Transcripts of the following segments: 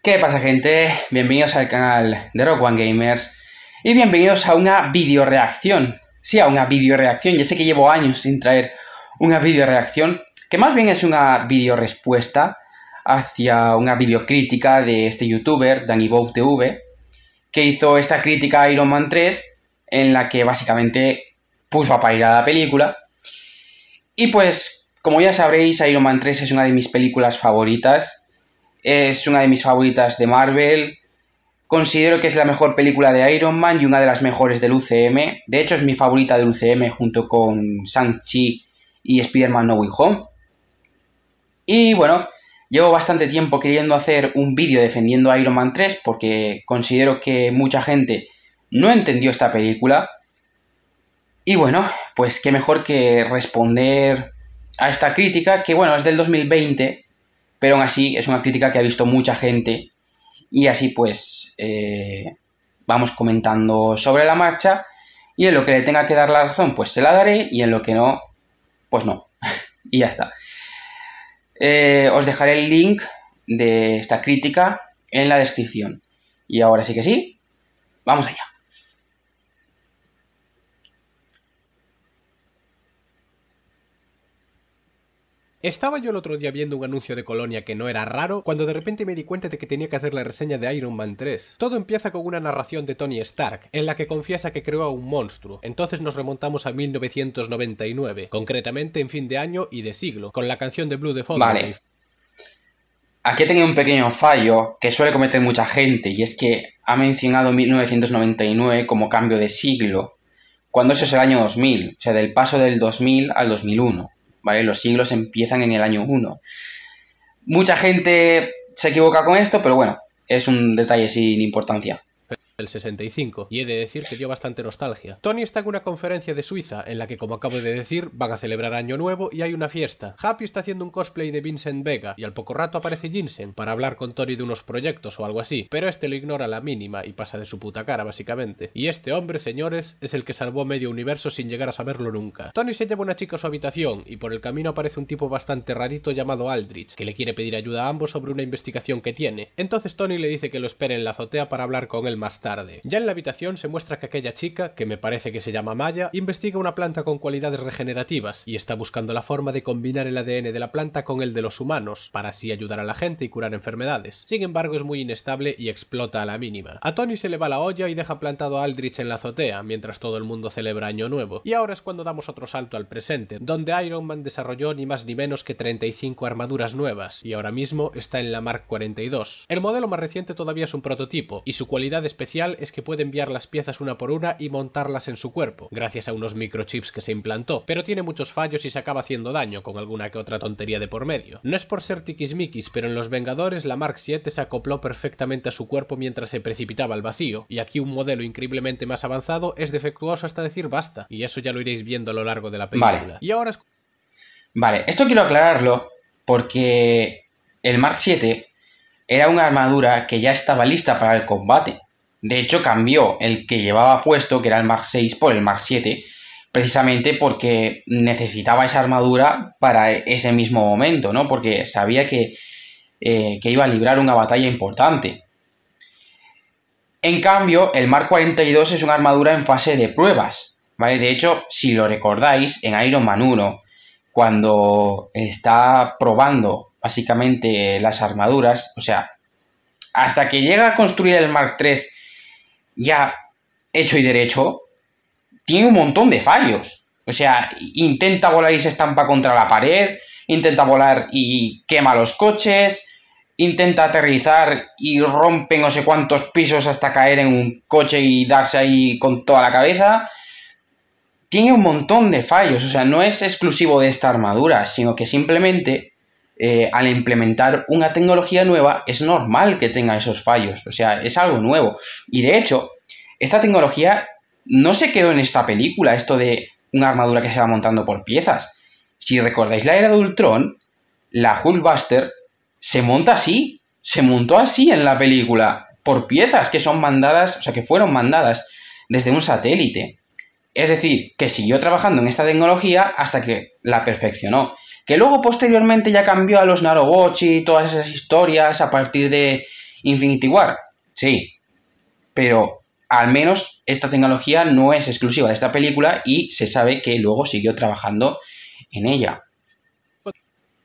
¿Qué pasa gente? Bienvenidos al canal de Rock One Gamers y bienvenidos a una videoreacción. reacción. Sí, a una videoreacción, reacción. Ya sé que llevo años sin traer una video reacción, que más bien es una video respuesta hacia una videocrítica de este youtuber, TV que hizo esta crítica a Iron Man 3, en la que básicamente puso a parir a la película. Y pues, como ya sabréis, Iron Man 3 es una de mis películas favoritas es una de mis favoritas de Marvel. Considero que es la mejor película de Iron Man y una de las mejores del UCM. De hecho, es mi favorita del UCM junto con Shang-Chi y Spider-Man No Way Home. Y bueno, llevo bastante tiempo queriendo hacer un vídeo defendiendo a Iron Man 3 porque considero que mucha gente no entendió esta película. Y bueno, pues qué mejor que responder a esta crítica que bueno, es del 2020 pero aún así es una crítica que ha visto mucha gente y así pues eh, vamos comentando sobre la marcha y en lo que le tenga que dar la razón pues se la daré y en lo que no pues no y ya está. Eh, os dejaré el link de esta crítica en la descripción. Y ahora sí que sí, vamos allá. Estaba yo el otro día viendo un anuncio de Colonia que no era raro, cuando de repente me di cuenta de que tenía que hacer la reseña de Iron Man 3. Todo empieza con una narración de Tony Stark, en la que confiesa que creó a un monstruo. Entonces nos remontamos a 1999, concretamente en fin de año y de siglo, con la canción de Blue de Vale. Aquí he tenido un pequeño fallo que suele cometer mucha gente, y es que ha mencionado 1999 como cambio de siglo, cuando eso es el año 2000, o sea, del paso del 2000 al 2001. ¿vale? Los siglos empiezan en el año 1. Mucha gente se equivoca con esto, pero bueno, es un detalle sin importancia el 65, y he de decir que dio bastante nostalgia. Tony está en una conferencia de Suiza, en la que, como acabo de decir, van a celebrar Año Nuevo y hay una fiesta. Happy está haciendo un cosplay de Vincent Vega, y al poco rato aparece Jensen para hablar con Tony de unos proyectos o algo así, pero este lo ignora a la mínima y pasa de su puta cara, básicamente. Y este hombre, señores, es el que salvó medio universo sin llegar a saberlo nunca. Tony se lleva una chica a su habitación, y por el camino aparece un tipo bastante rarito llamado Aldrich, que le quiere pedir ayuda a ambos sobre una investigación que tiene. Entonces Tony le dice que lo espere en la azotea para hablar con él más tarde ya en la habitación se muestra que aquella chica, que me parece que se llama Maya, investiga una planta con cualidades regenerativas y está buscando la forma de combinar el ADN de la planta con el de los humanos, para así ayudar a la gente y curar enfermedades. Sin embargo, es muy inestable y explota a la mínima. A Tony se le va la olla y deja plantado a Aldrich en la azotea, mientras todo el mundo celebra Año Nuevo. Y ahora es cuando damos otro salto al presente, donde Iron Man desarrolló ni más ni menos que 35 armaduras nuevas, y ahora mismo está en la Mark 42. El modelo más reciente todavía es un prototipo, y su cualidad especial es que puede enviar las piezas una por una y montarlas en su cuerpo, gracias a unos microchips que se implantó, pero tiene muchos fallos y se acaba haciendo daño con alguna que otra tontería de por medio. No es por ser tiquismiquis, pero en Los Vengadores la Mark VII se acopló perfectamente a su cuerpo mientras se precipitaba al vacío, y aquí un modelo increíblemente más avanzado es defectuoso hasta decir basta, y eso ya lo iréis viendo a lo largo de la película. Vale. Y ahora Vale, esto quiero aclararlo porque el Mark VII era una armadura que ya estaba lista para el combate. De hecho, cambió el que llevaba puesto, que era el Mark 6, por el Mark 7, precisamente porque necesitaba esa armadura para e-, ese mismo momento, ¿no? Porque sabía eh, que, iba a librar una batalla importante. En cambio, el Mark 42 es una armadura en fase de pruebas, ¿vale? De hecho, si lo recordáis, en Iron Man 1, cuando está probando básicamente las armaduras, o sea, hasta que llega a construir el Mark 3 ya hecho y derecho, tiene un montón de fallos. O sea, intenta volar y se estampa contra la pared, intenta volar y quema los coches, intenta aterrizar y rompe no sé cuántos pisos hasta caer en un coche y darse ahí con toda la cabeza. Tiene un montón de fallos, o sea, no es exclusivo de esta armadura, sino que simplemente eh, al implementar una tecnología nueva es normal que tenga esos fallos, o sea, es algo nuevo. Y de hecho, esta tecnología no se quedó en esta película, esto de una armadura que se va montando por piezas. Si recordáis la era de Ultron, la Hulkbuster se monta así, se montó así en la película, por piezas que son mandadas, o sea, que fueron mandadas desde un satélite. Es decir, que siguió trabajando en esta tecnología hasta que la perfeccionó que luego posteriormente ya cambió a los Watch y todas esas historias a partir de Infinity War. Sí, pero al menos esta tecnología no es exclusiva de esta película y se sabe que luego siguió trabajando en ella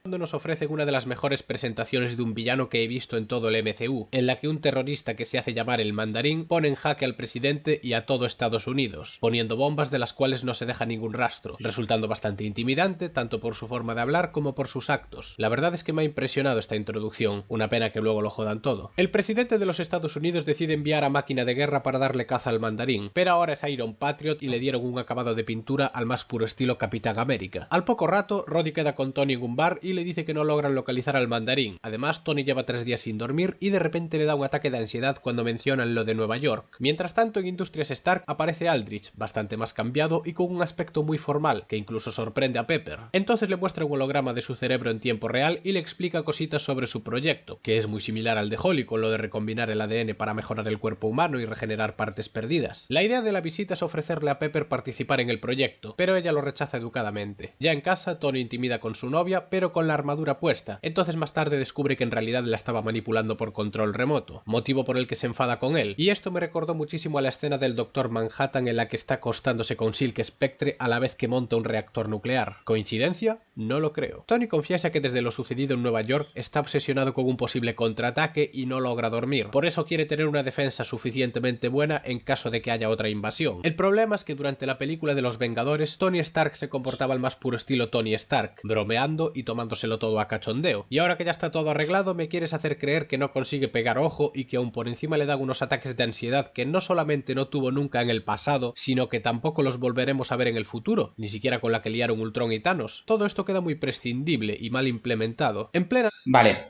nos ofrecen una de las mejores presentaciones de un villano que he visto en todo el MCU, en la que un terrorista que se hace llamar el mandarín pone en jaque al presidente y a todo Estados Unidos, poniendo bombas de las cuales no se deja ningún rastro, resultando bastante intimidante tanto por su forma de hablar como por sus actos. La verdad es que me ha impresionado esta introducción, una pena que luego lo jodan todo. El presidente de los Estados Unidos decide enviar a máquina de guerra para darle caza al mandarín, pero ahora es Iron Patriot y le dieron un acabado de pintura al más puro estilo Capitán América. Al poco rato, Roddy queda con Tony Gumbar y le dice que no logran localizar al mandarín. Además, Tony lleva tres días sin dormir y de repente le da un ataque de ansiedad cuando mencionan lo de Nueva York. Mientras tanto, en Industrias Stark aparece Aldrich, bastante más cambiado y con un aspecto muy formal, que incluso sorprende a Pepper. Entonces le muestra un holograma de su cerebro en tiempo real y le explica cositas sobre su proyecto, que es muy similar al de Holly con lo de recombinar el ADN para mejorar el cuerpo humano y regenerar partes perdidas. La idea de la visita es ofrecerle a Pepper participar en el proyecto, pero ella lo rechaza educadamente. Ya en casa, Tony intimida con su novia, pero con la armadura puesta. Entonces más tarde descubre que en realidad la estaba manipulando por control remoto, motivo por el que se enfada con él. Y esto me recordó muchísimo a la escena del Doctor Manhattan en la que está acostándose con Silk Spectre a la vez que monta un reactor nuclear. ¿Coincidencia? No lo creo. Tony confiesa que desde lo sucedido en Nueva York está obsesionado con un posible contraataque y no logra dormir. Por eso quiere tener una defensa suficientemente buena en caso de que haya otra invasión. El problema es que durante la película de los Vengadores, Tony Stark se comportaba al más puro estilo Tony Stark, bromeando y tomando lo todo a cachondeo. Y ahora que ya está todo arreglado, me quieres hacer creer que no consigue pegar ojo y que aún por encima le da unos ataques de ansiedad que no solamente no tuvo nunca en el pasado, sino que tampoco los volveremos a ver en el futuro, ni siquiera con la que liaron Ultron y Thanos. Todo esto queda muy prescindible y mal implementado. En plena... Vale.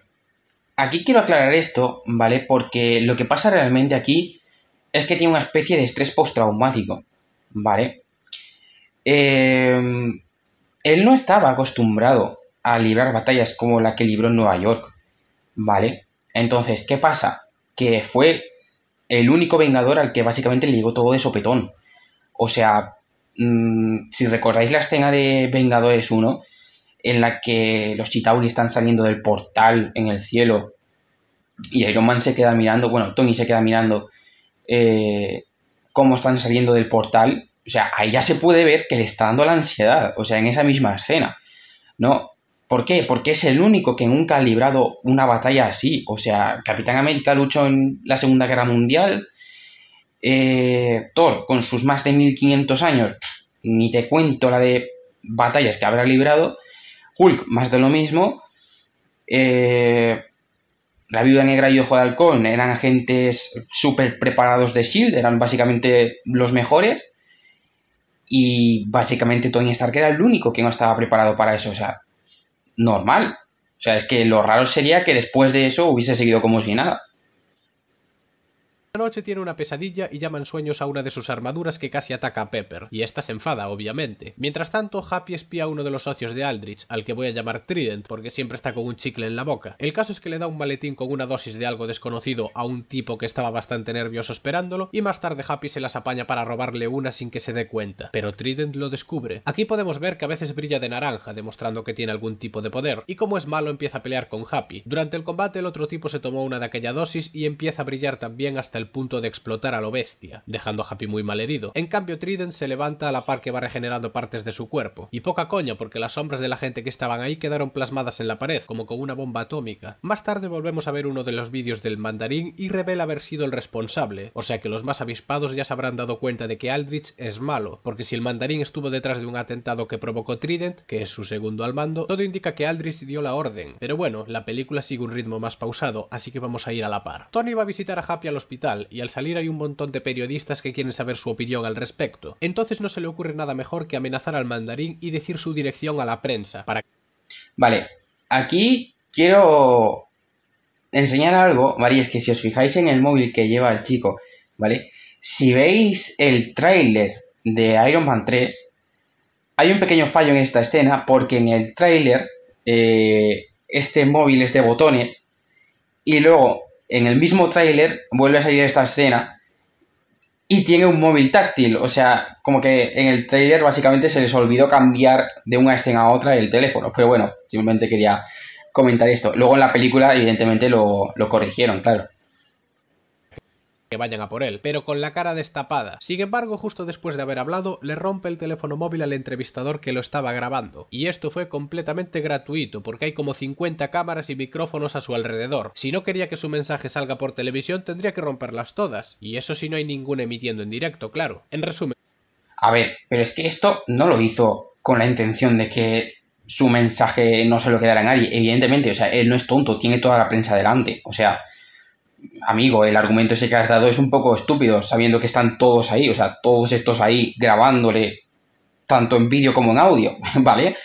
Aquí quiero aclarar esto, ¿vale? Porque lo que pasa realmente aquí es que tiene una especie de estrés postraumático, ¿vale? Eh, él no estaba acostumbrado a librar batallas como la que libró en Nueva York, ¿vale? Entonces, ¿qué pasa? Que fue el único Vengador al que básicamente le llegó todo de sopetón. O sea, mm, si recordáis la escena de Vengadores 1, en la que los Chitauri están saliendo del portal en el cielo y Iron Man se queda mirando, bueno, Tony se queda mirando eh, cómo están saliendo del portal, o sea, ahí ya se puede ver que le está dando la ansiedad, o sea, en esa misma escena, ¿no? ¿Por qué? Porque es el único que nunca ha librado una batalla así. O sea, Capitán América luchó en la Segunda Guerra Mundial. Eh, Thor, con sus más de 1500 años, ni te cuento la de batallas que habrá librado. Hulk, más de lo mismo. Eh, la Viuda Negra y Ojo de Halcón eran agentes súper preparados de Shield, eran básicamente los mejores. Y básicamente Tony Stark era el único que no estaba preparado para eso. O sea, normal. O sea, es que lo raro sería que después de eso hubiese seguido como si nada noche tiene una pesadilla y llama en sueños a una de sus armaduras que casi ataca a Pepper, y esta se enfada, obviamente. Mientras tanto, Happy espía a uno de los socios de Aldrich, al que voy a llamar Trident, porque siempre está con un chicle en la boca. El caso es que le da un maletín con una dosis de algo desconocido a un tipo que estaba bastante nervioso esperándolo, y más tarde Happy se las apaña para robarle una sin que se dé cuenta, pero Trident lo descubre. Aquí podemos ver que a veces brilla de naranja, demostrando que tiene algún tipo de poder, y como es malo empieza a pelear con Happy. Durante el combate el otro tipo se tomó una de aquella dosis y empieza a brillar también hasta el punto de explotar a lo bestia, dejando a Happy muy mal herido. En cambio, Trident se levanta a la par que va regenerando partes de su cuerpo. Y poca coña, porque las sombras de la gente que estaban ahí quedaron plasmadas en la pared, como con una bomba atómica. Más tarde volvemos a ver uno de los vídeos del mandarín y revela haber sido el responsable, o sea que los más avispados ya se habrán dado cuenta de que Aldrich es malo, porque si el mandarín estuvo detrás de un atentado que provocó Trident, que es su segundo al mando, todo indica que Aldrich dio la orden. Pero bueno, la película sigue un ritmo más pausado, así que vamos a ir a la par. Tony va a visitar a Happy al hospital, y al salir hay un montón de periodistas que quieren saber su opinión al respecto. Entonces no se le ocurre nada mejor que amenazar al mandarín y decir su dirección a la prensa para... Vale, aquí quiero enseñar algo, María, es que si os fijáis en el móvil que lleva el chico, ¿vale? Si veis el tráiler de Iron Man 3, hay un pequeño fallo en esta escena porque en el tráiler eh, este móvil es de botones y luego en el mismo tráiler vuelve a salir esta escena y tiene un móvil táctil. O sea, como que en el tráiler básicamente se les olvidó cambiar de una escena a otra el teléfono. Pero bueno, simplemente quería comentar esto. Luego en la película, evidentemente, lo, lo corrigieron, claro vayan a por él, pero con la cara destapada. Sin embargo, justo después de haber hablado, le rompe el teléfono móvil al entrevistador que lo estaba grabando. Y esto fue completamente gratuito, porque hay como 50 cámaras y micrófonos a su alrededor. Si no quería que su mensaje salga por televisión, tendría que romperlas todas. Y eso si no hay ninguna emitiendo en directo, claro. En resumen. A ver, pero es que esto no lo hizo con la intención de que su mensaje no se lo quedara a nadie. Evidentemente, o sea, él no es tonto, tiene toda la prensa delante. O sea, amigo, el argumento ese que has dado es un poco estúpido, sabiendo que están todos ahí, o sea, todos estos ahí grabándole, tanto en vídeo como en audio, ¿vale?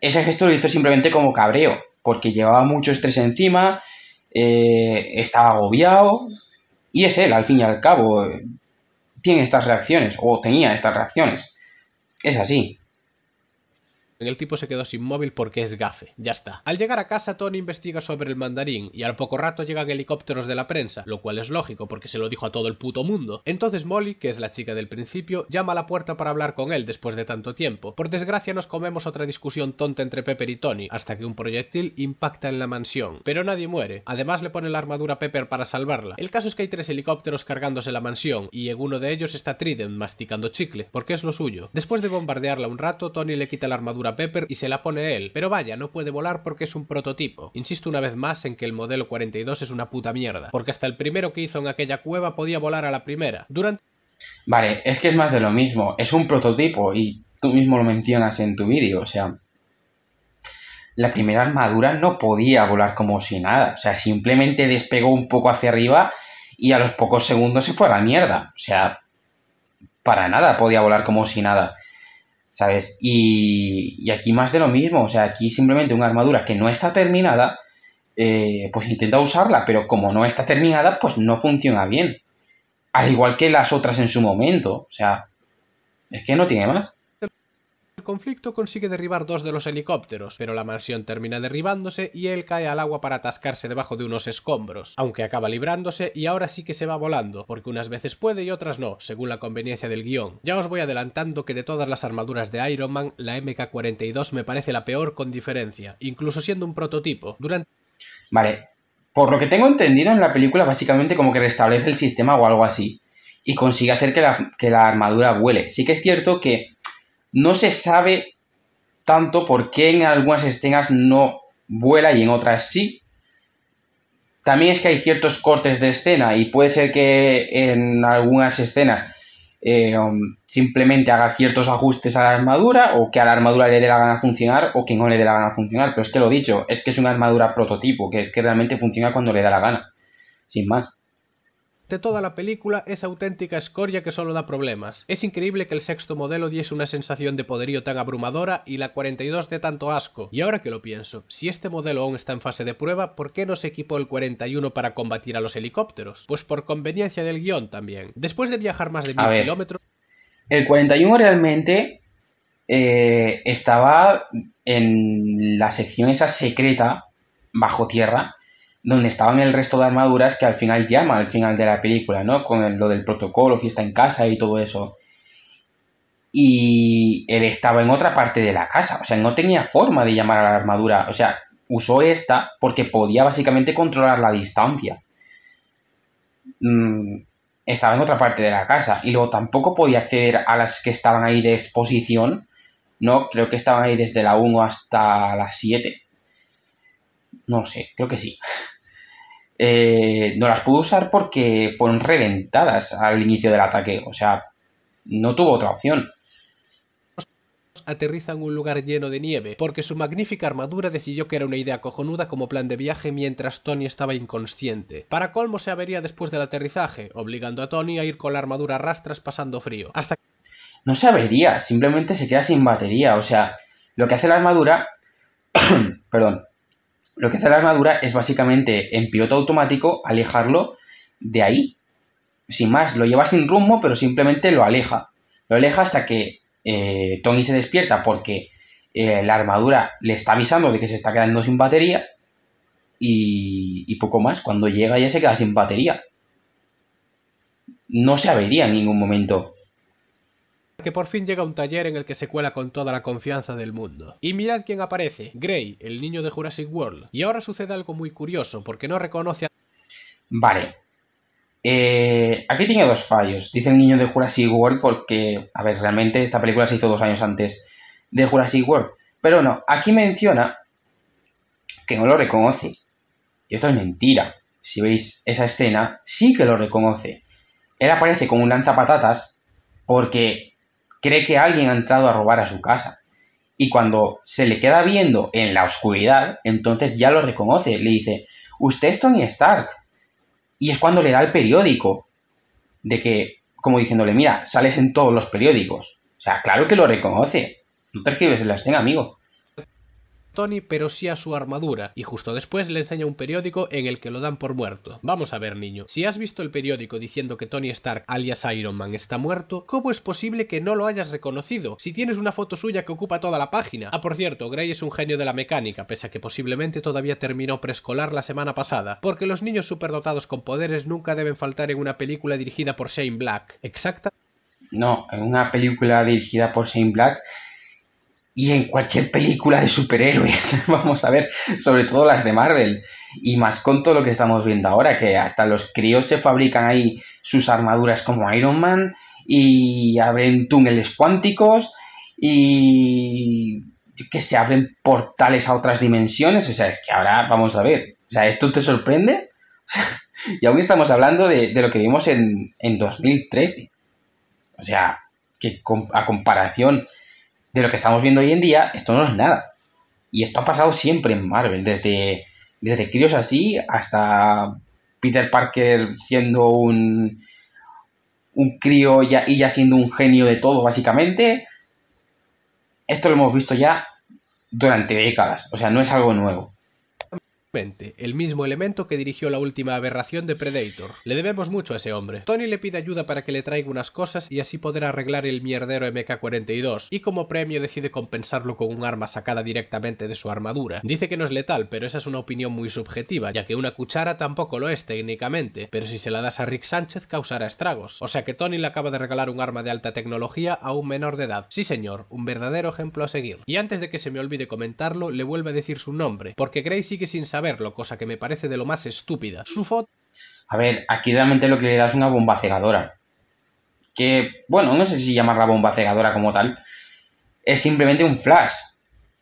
Ese gesto lo hizo simplemente como cabreo, porque llevaba mucho estrés encima, eh, estaba agobiado, y es él, al fin y al cabo, eh, tiene estas reacciones, o tenía estas reacciones. Es así. El tipo se quedó sin móvil porque es gafe. Ya está. Al llegar a casa, Tony investiga sobre el mandarín y al poco rato llegan helicópteros de la prensa, lo cual es lógico porque se lo dijo a todo el puto mundo. Entonces Molly, que es la chica del principio, llama a la puerta para hablar con él después de tanto tiempo. Por desgracia nos comemos otra discusión tonta entre Pepper y Tony, hasta que un proyectil impacta en la mansión. Pero nadie muere. Además le pone la armadura a Pepper para salvarla. El caso es que hay tres helicópteros cargándose la mansión y en uno de ellos está Trident masticando chicle, porque es lo suyo. Después de bombardearla un rato, Tony le quita la armadura Pepper y se la pone él, pero vaya, no puede volar porque es un prototipo. Insisto una vez más en que el modelo 42 es una puta mierda, porque hasta el primero que hizo en aquella cueva podía volar a la primera. Durante... Vale, es que es más de lo mismo, es un prototipo y tú mismo lo mencionas en tu vídeo, o sea... La primera armadura no podía volar como si nada, o sea, simplemente despegó un poco hacia arriba y a los pocos segundos se fue a la mierda, o sea, para nada podía volar como si nada. ¿sabes? Y, y, aquí más de lo mismo, o sea, aquí simplemente una armadura que no está terminada, eh, pues intenta usarla, pero como no está terminada, pues no funciona bien. Al igual que las otras en su momento, o sea, es que no tiene más conflicto consigue derribar dos de los helicópteros, pero la mansión termina derribándose y él cae al agua para atascarse debajo de unos escombros, aunque acaba librándose y ahora sí que se va volando, porque unas veces puede y otras no, según la conveniencia del guión. Ya os voy adelantando que de todas las armaduras de Iron Man, la MK-42 me parece la peor con diferencia, incluso siendo un prototipo. Durante... Vale, por lo que tengo entendido en la película básicamente como que restablece el sistema o algo así y consigue hacer que la, que la armadura vuele. Sí que es cierto que no se sabe tanto por qué en algunas escenas no vuela y en otras sí. También es que hay ciertos cortes de escena y puede ser que en algunas escenas eh, um, simplemente haga ciertos ajustes a la armadura o que a la armadura le dé la gana funcionar o que no le dé la gana funcionar. Pero es que lo dicho, es que es una armadura prototipo, que es que realmente funciona cuando le da la gana, sin más de toda la película es auténtica escoria que solo da problemas. Es increíble que el sexto modelo diese una sensación de poderío tan abrumadora y la 42 de tanto asco. Y ahora que lo pienso, si este modelo aún está en fase de prueba, ¿por qué no se equipó el 41 para combatir a los helicópteros? Pues por conveniencia del guión también. Después de viajar más de mil kilómetros... El 41 realmente eh, estaba en la sección esa secreta bajo tierra donde estaban el resto de armaduras que al final llama al final de la película, ¿no? Con lo del protocolo, fiesta en casa y todo eso. Y él estaba en otra parte de la casa, o sea, no tenía forma de llamar a la armadura, o sea, usó esta porque podía básicamente controlar la distancia. Mm, estaba en otra parte de la casa y luego tampoco podía acceder a las que estaban ahí de exposición, ¿no? Creo que estaban ahí desde la 1 hasta las 7. No sé, creo que sí eh, no las pudo usar porque fueron reventadas al inicio del ataque. O sea, no tuvo otra opción aterriza en un lugar lleno de nieve, porque su magnífica armadura decidió que era una idea cojonuda como plan de viaje mientras Tony estaba inconsciente. Para colmo se avería después del aterrizaje, obligando a Tony a ir con la armadura a rastras pasando frío. Hasta no se avería, simplemente se queda sin batería, o sea, lo que hace la armadura, perdón, lo que hace la armadura es básicamente en piloto automático alejarlo de ahí. Sin más, lo lleva sin rumbo, pero simplemente lo aleja. Lo aleja hasta que eh, Tony se despierta porque eh, la armadura le está avisando de que se está quedando sin batería. Y, y poco más. Cuando llega ya se queda sin batería. No se avería en ningún momento que por fin llega un taller en el que se cuela con toda la confianza del mundo. Y mirad quién aparece, Gray, el niño de Jurassic World. Y ahora sucede algo muy curioso, porque no reconoce a... Vale. Eh, aquí tiene dos fallos. Dice el niño de Jurassic World porque, a ver, realmente esta película se hizo dos años antes de Jurassic World. Pero no, aquí menciona que no lo reconoce. Y esto es mentira. Si veis esa escena, sí que lo reconoce. Él aparece con un lanzapatatas porque cree que alguien ha entrado a robar a su casa. Y cuando se le queda viendo en la oscuridad, entonces ya lo reconoce. Le dice, usted es Tony Stark. Y es cuando le da el periódico. De que, como diciéndole, mira, sales en todos los periódicos. O sea, claro que lo reconoce. No percibes la escena, amigo. Tony, pero sí a su armadura, y justo después le enseña un periódico en el que lo dan por muerto. Vamos a ver, niño, si has visto el periódico diciendo que Tony Stark, alias Iron Man, está muerto, ¿cómo es posible que no lo hayas reconocido? Si tienes una foto suya que ocupa toda la página. Ah, por cierto, Gray es un genio de la mecánica, pese a que posiblemente todavía terminó preescolar la semana pasada, porque los niños superdotados con poderes nunca deben faltar en una película dirigida por Shane Black. ¿Exacta? No, en una película dirigida por Shane Black y en cualquier película de superhéroes, vamos a ver, sobre todo las de Marvel, y más con todo lo que estamos viendo ahora, que hasta los críos se fabrican ahí sus armaduras como Iron Man y abren túneles cuánticos y que se abren portales a otras dimensiones, o sea, es que ahora vamos a ver, o sea, ¿esto te sorprende? y aún estamos hablando de, lo que vimos en, en 2013, o sea, que a comparación de lo que estamos viendo hoy en día, esto no es nada. Y esto ha pasado siempre en Marvel, desde, desde críos así hasta Peter Parker siendo un, un crío y ya siendo un genio de todo, básicamente. Esto lo hemos visto ya durante décadas, o sea, no es algo nuevo el mismo elemento que dirigió la última aberración de Predator. Le debemos mucho a ese hombre. Tony le pide ayuda para que le traiga unas cosas y así poder arreglar el mierdero MK-42, y como premio decide compensarlo con un arma sacada directamente de su armadura. Dice que no es letal, pero esa es una opinión muy subjetiva, ya que una cuchara tampoco lo es técnicamente, pero si se la das a Rick Sánchez causará estragos. O sea que Tony le acaba de regalar un arma de alta tecnología a un menor de edad. Sí señor, un verdadero ejemplo a seguir. Y antes de que se me olvide comentarlo, le vuelve a decir su nombre, porque Gray sigue sin saber verlo, cosa que me parece de lo más estúpida. Su A ver, aquí realmente lo que le da es una bomba cegadora. Que, bueno, no sé si llamarla bomba cegadora como tal. Es simplemente un flash.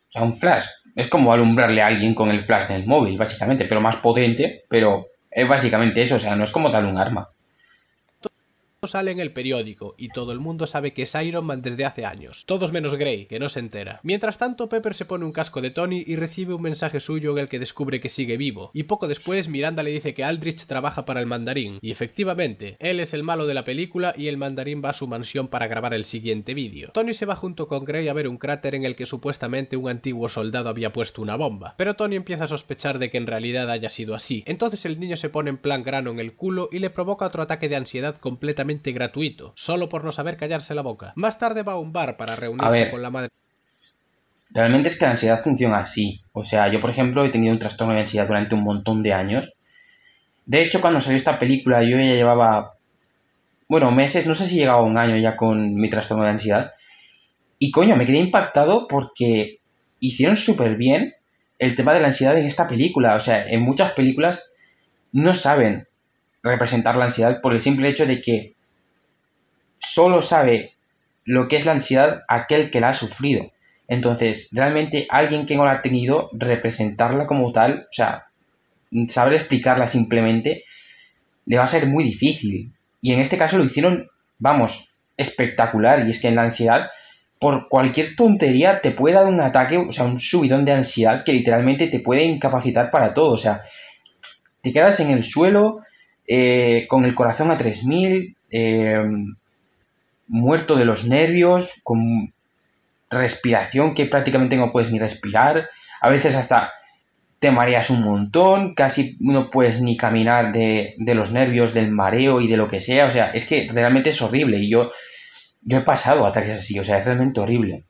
O sea, un flash. Es como alumbrarle a alguien con el flash del móvil, básicamente, pero más potente, pero es básicamente eso, o sea, no es como tal un arma sale en el periódico y todo el mundo sabe que es Iron Man desde hace años. Todos menos Grey, que no se entera. Mientras tanto, Pepper se pone un casco de Tony y recibe un mensaje suyo en el que descubre que sigue vivo. Y poco después, Miranda le dice que Aldrich trabaja para el mandarín. Y efectivamente, él es el malo de la película y el mandarín va a su mansión para grabar el siguiente vídeo. Tony se va junto con Grey a ver un cráter en el que supuestamente un antiguo soldado había puesto una bomba. Pero Tony empieza a sospechar de que en realidad haya sido así. Entonces el niño se pone en plan grano en el culo y le provoca otro ataque de ansiedad completamente gratuito, solo por no saber callarse la boca. Más tarde va a un bar para reunirse con la madre. Realmente es que la ansiedad funciona así. O sea, yo, por ejemplo, he tenido un trastorno de ansiedad durante un montón de años. De hecho, cuando salió esta película, yo ya llevaba, bueno, meses, no sé si llegaba un año ya con mi trastorno de ansiedad. Y coño, me quedé impactado porque hicieron súper bien el tema de la ansiedad en esta película. O sea, en muchas películas no saben representar la ansiedad por el simple hecho de que solo sabe lo que es la ansiedad aquel que la ha sufrido. Entonces, realmente alguien que no la ha tenido, representarla como tal, o sea, saber explicarla simplemente, le va a ser muy difícil. Y en este caso lo hicieron, vamos, espectacular. Y es que en la ansiedad, por cualquier tontería, te puede dar un ataque, o sea, un subidón de ansiedad que literalmente te puede incapacitar para todo. O sea, te quedas en el suelo, eh, con el corazón a 3000, eh, muerto de los nervios, con respiración que prácticamente no puedes ni respirar, a veces hasta te mareas un montón, casi no puedes ni caminar de, los nervios, del mareo y de lo que sea, o sea, es que realmente es horrible y yo, yo he pasado ataques así, o sea, es realmente horrible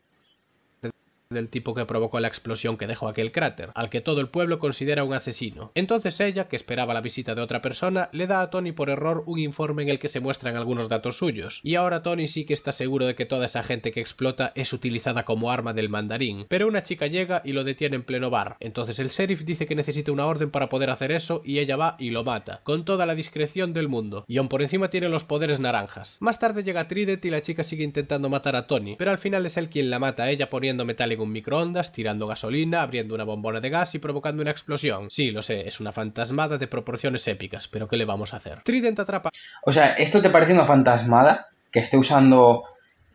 del tipo que provocó la explosión que dejó aquel cráter, al que todo el pueblo considera un asesino. Entonces ella, que esperaba la visita de otra persona, le da a Tony por error un informe en el que se muestran algunos datos suyos, y ahora Tony sí que está seguro de que toda esa gente que explota es utilizada como arma del mandarín, pero una chica llega y lo detiene en pleno bar. Entonces el sheriff dice que necesita una orden para poder hacer eso y ella va y lo mata, con toda la discreción del mundo, y aún por encima tiene los poderes naranjas. Más tarde llega Tridet y la chica sigue intentando matar a Tony, pero al final es él quien la mata ella poniendo metálico un microondas, tirando gasolina, abriendo una bombona de gas y provocando una explosión. Sí, lo sé, es una fantasmada de proporciones épicas, pero ¿qué le vamos a hacer? Trident atrapa. O sea, ¿esto te parece una fantasmada? Que esté usando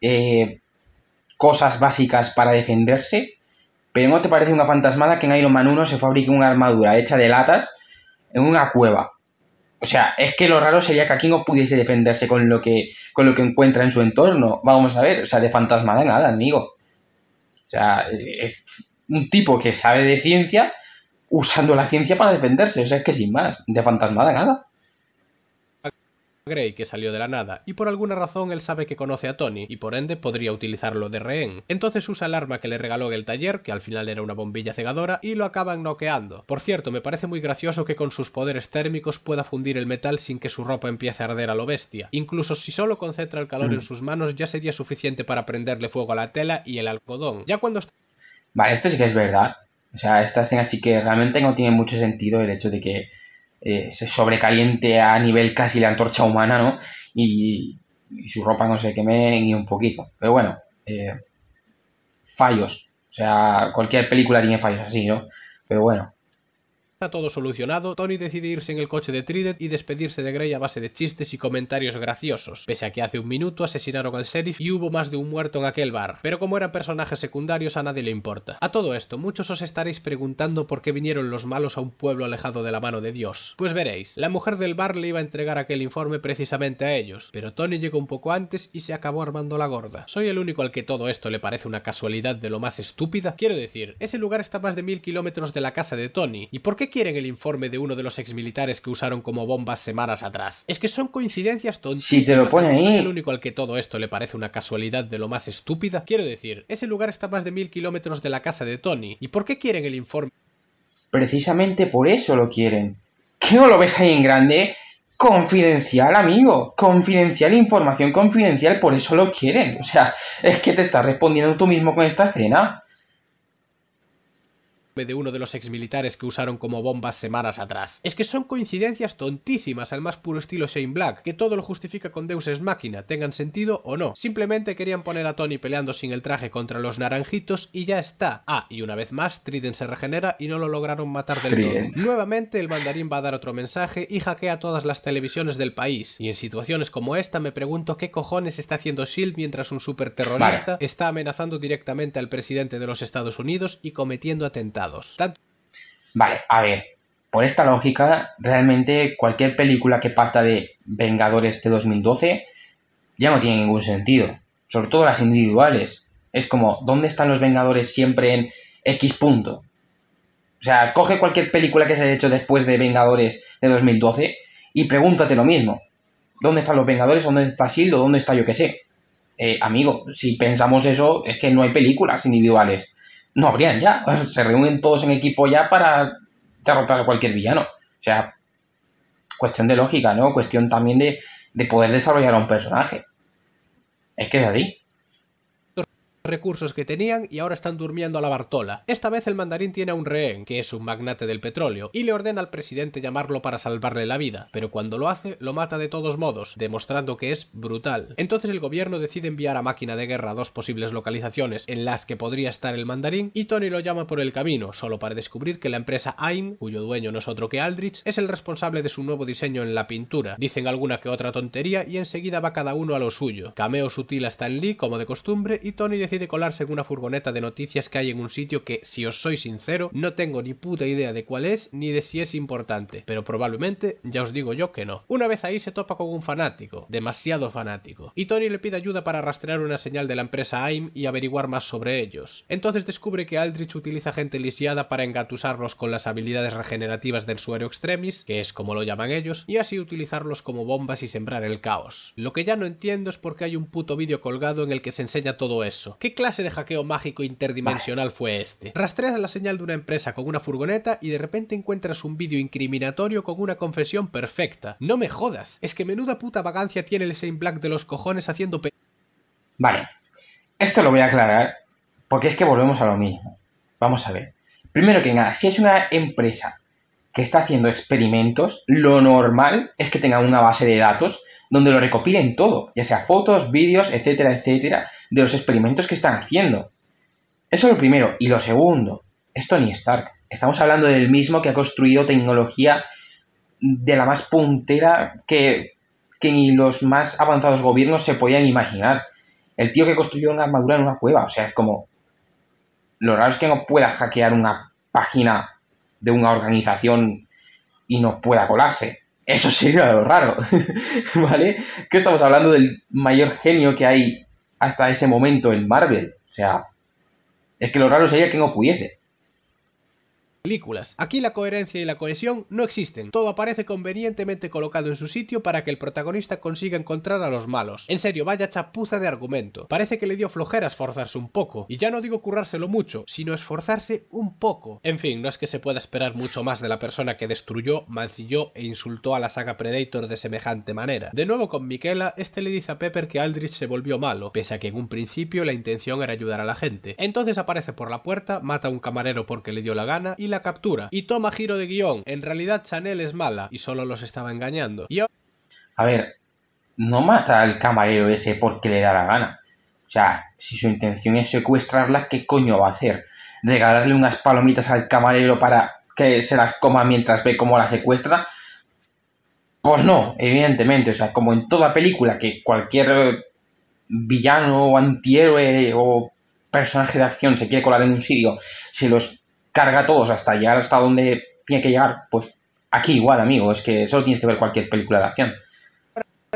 eh, cosas básicas para defenderse. Pero ¿no te parece una fantasmada que en Iron Man 1 se fabrique una armadura hecha de latas en una cueva? O sea, es que lo raro sería que aquí no pudiese defenderse con lo que, con lo que encuentra en su entorno. Vamos a ver, o sea, de fantasmada nada, amigo. O sea, es un tipo que sabe de ciencia usando la ciencia para defenderse. O sea, es que sin más, de fantasmada nada. Grey que salió de la nada, y por alguna razón él sabe que conoce a Tony, y por ende podría utilizarlo de rehén. Entonces usa el arma que le regaló el taller, que al final era una bombilla cegadora, y lo acaban noqueando. Por cierto, me parece muy gracioso que con sus poderes térmicos pueda fundir el metal sin que su ropa empiece a arder a lo bestia. Incluso si solo concentra el calor en mm. sus manos ya sería suficiente para prenderle fuego a la tela y el algodón. Ya cuando... Vale, esto sí que es verdad. O sea, esta escena sí que realmente no tiene mucho sentido el hecho de que eh, se sobrecaliente a nivel casi la antorcha humana, ¿no? Y, su ropa no se queme ni un poquito. Pero bueno, eh, fallos. O sea, cualquier película tiene fallos así, ¿no? Pero bueno, Está todo solucionado, Tony decide irse en el coche de Trident y despedirse de Grey a base de chistes y comentarios graciosos, pese a que hace un minuto asesinaron al sheriff y hubo más de un muerto en aquel bar, pero como eran personajes secundarios a nadie le importa. A todo esto, muchos os estaréis preguntando por qué vinieron los malos a un pueblo alejado de la mano de Dios. Pues veréis, la mujer del bar le iba a entregar aquel informe precisamente a ellos, pero Tony llegó un poco antes y se acabó armando la gorda. Soy el único al que todo esto le parece una casualidad de lo más estúpida. Quiero decir, ese lugar está más de mil kilómetros de la casa de Tony, ¿y por qué quieren el informe de uno de los exmilitares que usaron como bombas semanas atrás? Es que son coincidencias tontas. Si te lo pone ahí. el único al que todo esto le parece una casualidad de lo más estúpida. Quiero decir, ese lugar está a más de mil kilómetros de la casa de Tony. ¿Y por qué quieren el informe? Precisamente por eso lo quieren. ¿Qué no lo ves ahí en grande? Confidencial, amigo. Confidencial, información confidencial, por eso lo quieren. O sea, es que te estás respondiendo tú mismo con esta escena de uno de los exmilitares que usaron como bombas semanas atrás. Es que son coincidencias tontísimas al más puro estilo Shane Black, que todo lo justifica con Deus es máquina, tengan sentido o no. Simplemente querían poner a Tony peleando sin el traje contra los naranjitos y ya está. Ah, y una vez más, Trident se regenera y no lo lograron matar del todo. Nuevamente, el mandarín va a dar otro mensaje y hackea todas las televisiones del país. Y en situaciones como esta me pregunto qué cojones está haciendo Shield mientras un superterrorista está amenazando directamente al presidente de los Estados Unidos y cometiendo atentados. Vale, a ver, por esta lógica, realmente cualquier película que parta de Vengadores de 2012 ya no tiene ningún sentido, sobre todo las individuales. Es como, ¿dónde están los Vengadores siempre en X punto? O sea, coge cualquier película que se haya hecho después de Vengadores de 2012 y pregúntate lo mismo. ¿Dónde están los Vengadores? ¿Dónde está Sildo? ¿Dónde está yo qué sé? Eh, amigo, si pensamos eso, es que no hay películas individuales no habrían ya. Se reúnen todos en equipo ya para derrotar a cualquier villano. O sea, cuestión de lógica, ¿no? Cuestión también de, de poder desarrollar a un personaje. Es que es así recursos que tenían y ahora están durmiendo a la Bartola. Esta vez el mandarín tiene a un rehén, que es un magnate del petróleo, y le ordena al presidente llamarlo para salvarle la vida, pero cuando lo hace, lo mata de todos modos, demostrando que es brutal. Entonces el gobierno decide enviar a máquina de guerra a dos posibles localizaciones en las que podría estar el mandarín, y Tony lo llama por el camino, solo para descubrir que la empresa AIM, cuyo dueño no es otro que Aldrich, es el responsable de su nuevo diseño en la pintura. Dicen alguna que otra tontería y enseguida va cada uno a lo suyo. Cameo sutil hasta en Lee, como de costumbre, y Tony decide de colarse en una furgoneta de noticias que hay en un sitio que, si os soy sincero, no tengo ni puta idea de cuál es ni de si es importante, pero probablemente ya os digo yo que no. Una vez ahí se topa con un fanático, demasiado fanático, y Tony le pide ayuda para rastrear una señal de la empresa AIM y averiguar más sobre ellos. Entonces descubre que Aldrich utiliza gente lisiada para engatusarlos con las habilidades regenerativas del suero extremis, que es como lo llaman ellos, y así utilizarlos como bombas y sembrar el caos. Lo que ya no entiendo es por qué hay un puto vídeo colgado en el que se enseña todo eso. ¿Qué clase de hackeo mágico interdimensional fue este? Rastreas la señal de una empresa con una furgoneta y de repente encuentras un vídeo incriminatorio con una confesión perfecta. No me jodas, es que menuda puta vagancia tiene el Saint Black de los cojones haciendo pe... Vale, esto lo voy a aclarar porque es que volvemos a lo mismo. Vamos a ver. Primero que nada, si es una empresa que está haciendo experimentos, lo normal es que tenga una base de datos donde lo recopilen todo, ya sea fotos, vídeos, etcétera, etcétera, de los experimentos que están haciendo. Eso es lo primero. Y lo segundo, es Tony Stark. Estamos hablando del mismo que ha construido tecnología de la más puntera que, ni los más avanzados gobiernos se podían imaginar. El tío que construyó una armadura en una cueva, o sea, es como... Lo raro es que no pueda hackear una página de una organización y no pueda colarse. Eso sería lo raro, ¿vale? Que estamos hablando del mayor genio que hay hasta ese momento en Marvel. O sea, es que lo raro sería que no pudiese. Aquí la coherencia y la cohesión no existen, todo aparece convenientemente colocado en su sitio para que el protagonista consiga encontrar a los malos. En serio, vaya chapuza de argumento. Parece que le dio flojera esforzarse un poco, y ya no digo currárselo mucho, sino esforzarse un poco. En fin, no es que se pueda esperar mucho más de la persona que destruyó, mancilló e insultó a la saga Predator de semejante manera. De nuevo con Miquela, este le dice a Pepper que Aldrich se volvió malo, pese a que en un principio la intención era ayudar a la gente. Entonces aparece por la puerta, mata a un camarero porque le dio la gana y la captura y toma giro de guión. En realidad Chanel es mala y solo los estaba engañando. A ver, no mata al camarero ese porque le da la gana. O sea, si su intención es secuestrarla, ¿qué coño va a hacer? ¿Regalarle unas palomitas al camarero para que se las coma mientras ve cómo la secuestra? Pues no, evidentemente. O sea, como en toda película, que cualquier villano o antihéroe o personaje de acción se quiere colar en un sitio, se los carga a todos hasta llegar hasta donde tiene que llegar, pues aquí igual, amigo, es que solo tienes que ver cualquier película de acción.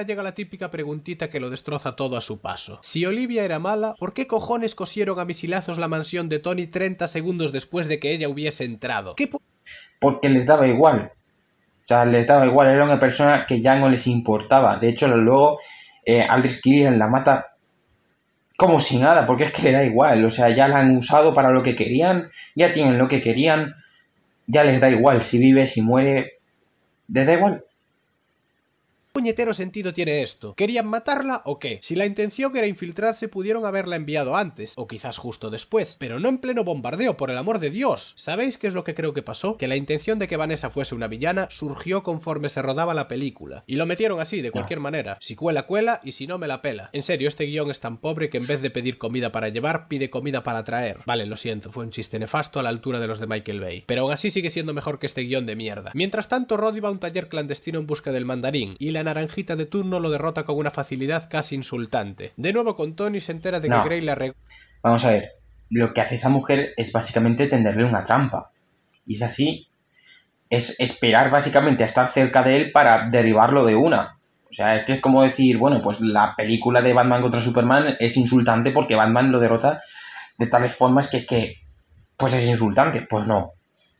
llega la típica preguntita que lo destroza todo a su paso. Si Olivia era mala, ¿por qué cojones cosieron a misilazos la mansión de Tony 30 segundos después de que ella hubiese entrado? Porque les daba igual. O sea, les daba igual, era una persona que ya no les importaba. De hecho, luego al eh, Aldrich en la mata como si nada, porque es que le da igual, o sea, ya la han usado para lo que querían, ya tienen lo que querían, ya les da igual si vive, si muere, les da igual puñetero sentido tiene esto? ¿Querían matarla o qué? Si la intención era infiltrarse, pudieron haberla enviado antes, o quizás justo después, pero no en pleno bombardeo, por el amor de Dios. ¿Sabéis qué es lo que creo que pasó? Que la intención de que Vanessa fuese una villana surgió conforme se rodaba la película. Y lo metieron así, de cualquier ah. manera. Si cuela, cuela, y si no, me la pela. En serio, este guión es tan pobre que en vez de pedir comida para llevar, pide comida para traer. Vale, lo siento, fue un chiste nefasto a la altura de los de Michael Bay. Pero aún así sigue siendo mejor que este guión de mierda. Mientras tanto, Rod va a un taller clandestino en busca del mandarín, y la naranjita de turno lo derrota con una facilidad casi insultante. De nuevo con Tony se entera de que Grey la re... Vamos a ver, lo que hace esa mujer es básicamente tenderle una trampa. Y es así, es esperar básicamente a estar cerca de él para derribarlo de una. O sea, que es como decir, bueno, pues la película de Batman contra Superman es insultante porque Batman lo derrota de tales formas que, es que pues es insultante. Pues no,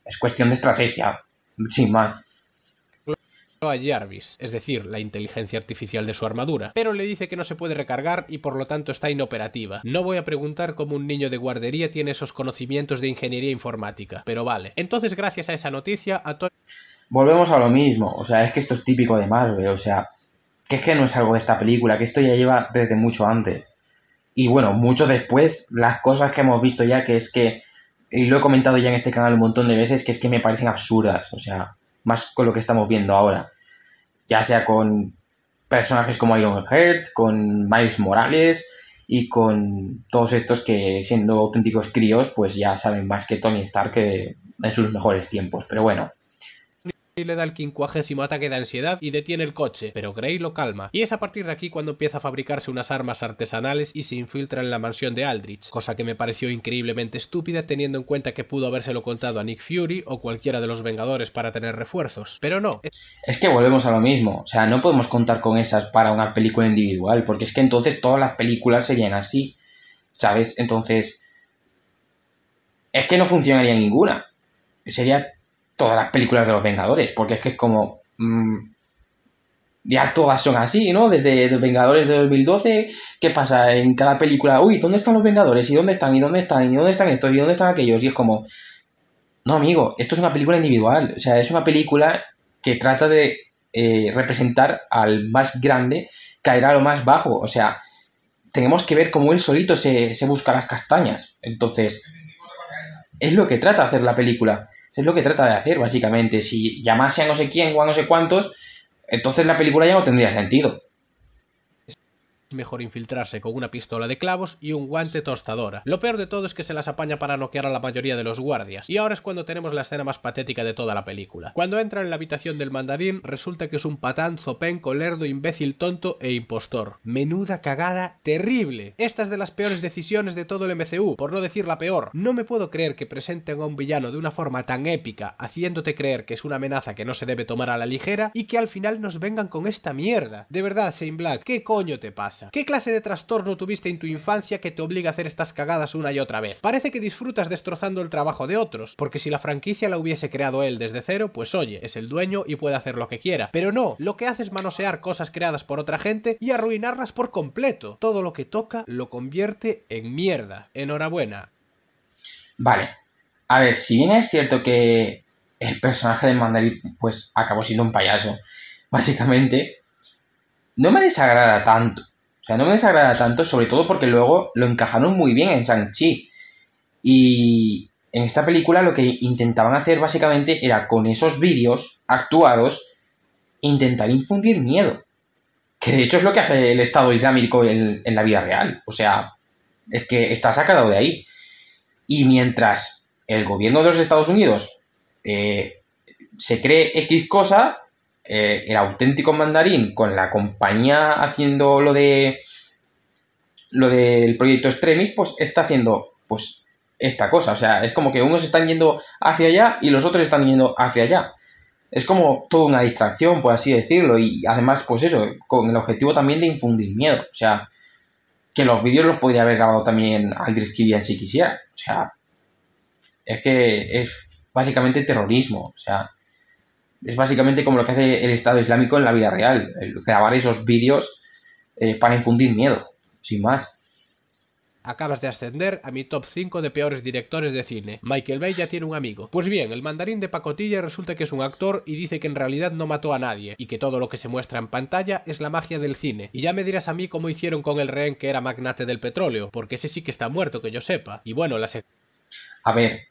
es cuestión de estrategia, sin más a Jarvis, es decir, la inteligencia artificial de su armadura, pero le dice que no se puede recargar y por lo tanto está inoperativa. No voy a preguntar cómo un niño de guardería tiene esos conocimientos de ingeniería informática, pero vale. Entonces, gracias a esa noticia, a todos... Volvemos a lo mismo, o sea, es que esto es típico de Marvel, o sea, que es que no es algo de esta película, que esto ya lleva desde mucho antes. Y bueno, mucho después, las cosas que hemos visto ya, que es que, y lo he comentado ya en este canal un montón de veces, que es que me parecen absurdas, o sea, más con lo que estamos viendo ahora. Ya sea con personajes como Ironheart, con Miles Morales y con todos estos que siendo auténticos críos pues ya saben más que Tony Stark en sus mejores tiempos. Pero bueno, y le da el quincuagésimo ataque de ansiedad y detiene el coche, pero Grey lo calma. Y es a partir de aquí cuando empieza a fabricarse unas armas artesanales y se infiltra en la mansión de Aldrich, cosa que me pareció increíblemente estúpida teniendo en cuenta que pudo habérselo contado a Nick Fury o cualquiera de los Vengadores para tener refuerzos, pero no. Es que volvemos a lo mismo, o sea, no podemos contar con esas para una película individual, porque es que entonces todas las películas serían así, ¿sabes? Entonces... Es que no funcionaría ninguna. Sería todas las películas de los Vengadores, porque es que es como... Mm, ya todas son así, ¿no? Desde los Vengadores de 2012, ¿qué pasa? En cada película, uy, ¿dónde están los Vengadores? ¿Y dónde están? ¿Y dónde están? ¿Y dónde están estos? ¿Y dónde están aquellos? Y es como... No, amigo, esto es una película individual, o sea, es una película que trata de eh, representar al más grande caerá a lo más bajo. O sea, tenemos que ver cómo él solito se, se busca las castañas. Entonces, es lo que trata hacer la película. Es lo que trata de hacer, básicamente. Si llamase a no sé quién o a no sé cuántos, entonces la película ya no tendría sentido mejor infiltrarse con una pistola de clavos y un guante tostadora. Lo peor de todo es que se las apaña para noquear a la mayoría de los guardias, y ahora es cuando tenemos la escena más patética de toda la película. Cuando entra en la habitación del mandarín, resulta que es un patán, zopenco, lerdo, imbécil, tonto e impostor. Menuda cagada terrible. Esta es de las peores decisiones de todo el MCU, por no decir la peor. No me puedo creer que presenten a un villano de una forma tan épica, haciéndote creer que es una amenaza que no se debe tomar a la ligera, y que al final nos vengan con esta mierda. De verdad, Shane Black, ¿qué coño te pasa? ¿Qué clase de trastorno tuviste en tu infancia que te obliga a hacer estas cagadas una y otra vez? Parece que disfrutas destrozando el trabajo de otros, porque si la franquicia la hubiese creado él desde cero, pues oye, es el dueño y puede hacer lo que quiera. Pero no, lo que hace es manosear cosas creadas por otra gente y arruinarlas por completo. Todo lo que toca lo convierte en mierda. Enhorabuena. Vale. A ver, si bien es cierto que el personaje de Mandarín, pues acabó siendo un payaso, básicamente, no me desagrada tanto. O sea, no me desagrada tanto, sobre todo porque luego lo encajaron muy bien en Shang-Chi. Y en esta película lo que intentaban hacer básicamente era con esos vídeos actuados intentar infundir miedo. Que de hecho es lo que hace el Estado Islámico en, la vida real. O sea, es que está sacado de ahí. Y mientras el gobierno de los Estados Unidos eh, se cree X cosa, eh, el auténtico mandarín con la compañía haciendo lo de lo del proyecto Extremis, pues está haciendo pues esta cosa. O sea, es como que unos están yendo hacia allá y los otros están yendo hacia allá. Es como toda una distracción, por así decirlo. Y además, pues eso, con el objetivo también de infundir miedo. O sea, que los vídeos los podría haber grabado también Aldrich Killian si quisiera. O sea, es que es básicamente terrorismo. O sea, es básicamente como lo que hace el Estado Islámico en la vida real, grabar esos vídeos eh, para infundir miedo, sin más. Acabas de ascender a mi top 5 de peores directores de cine. Michael Bay ya tiene un amigo. Pues bien, el mandarín de pacotilla resulta que es un actor y dice que en realidad no mató a nadie y que todo lo que se muestra en pantalla es la magia del cine. Y ya me dirás a mí cómo hicieron con el rehén que era magnate del petróleo, porque ese sí que está muerto, que yo sepa. Y bueno, la... sé. a ver,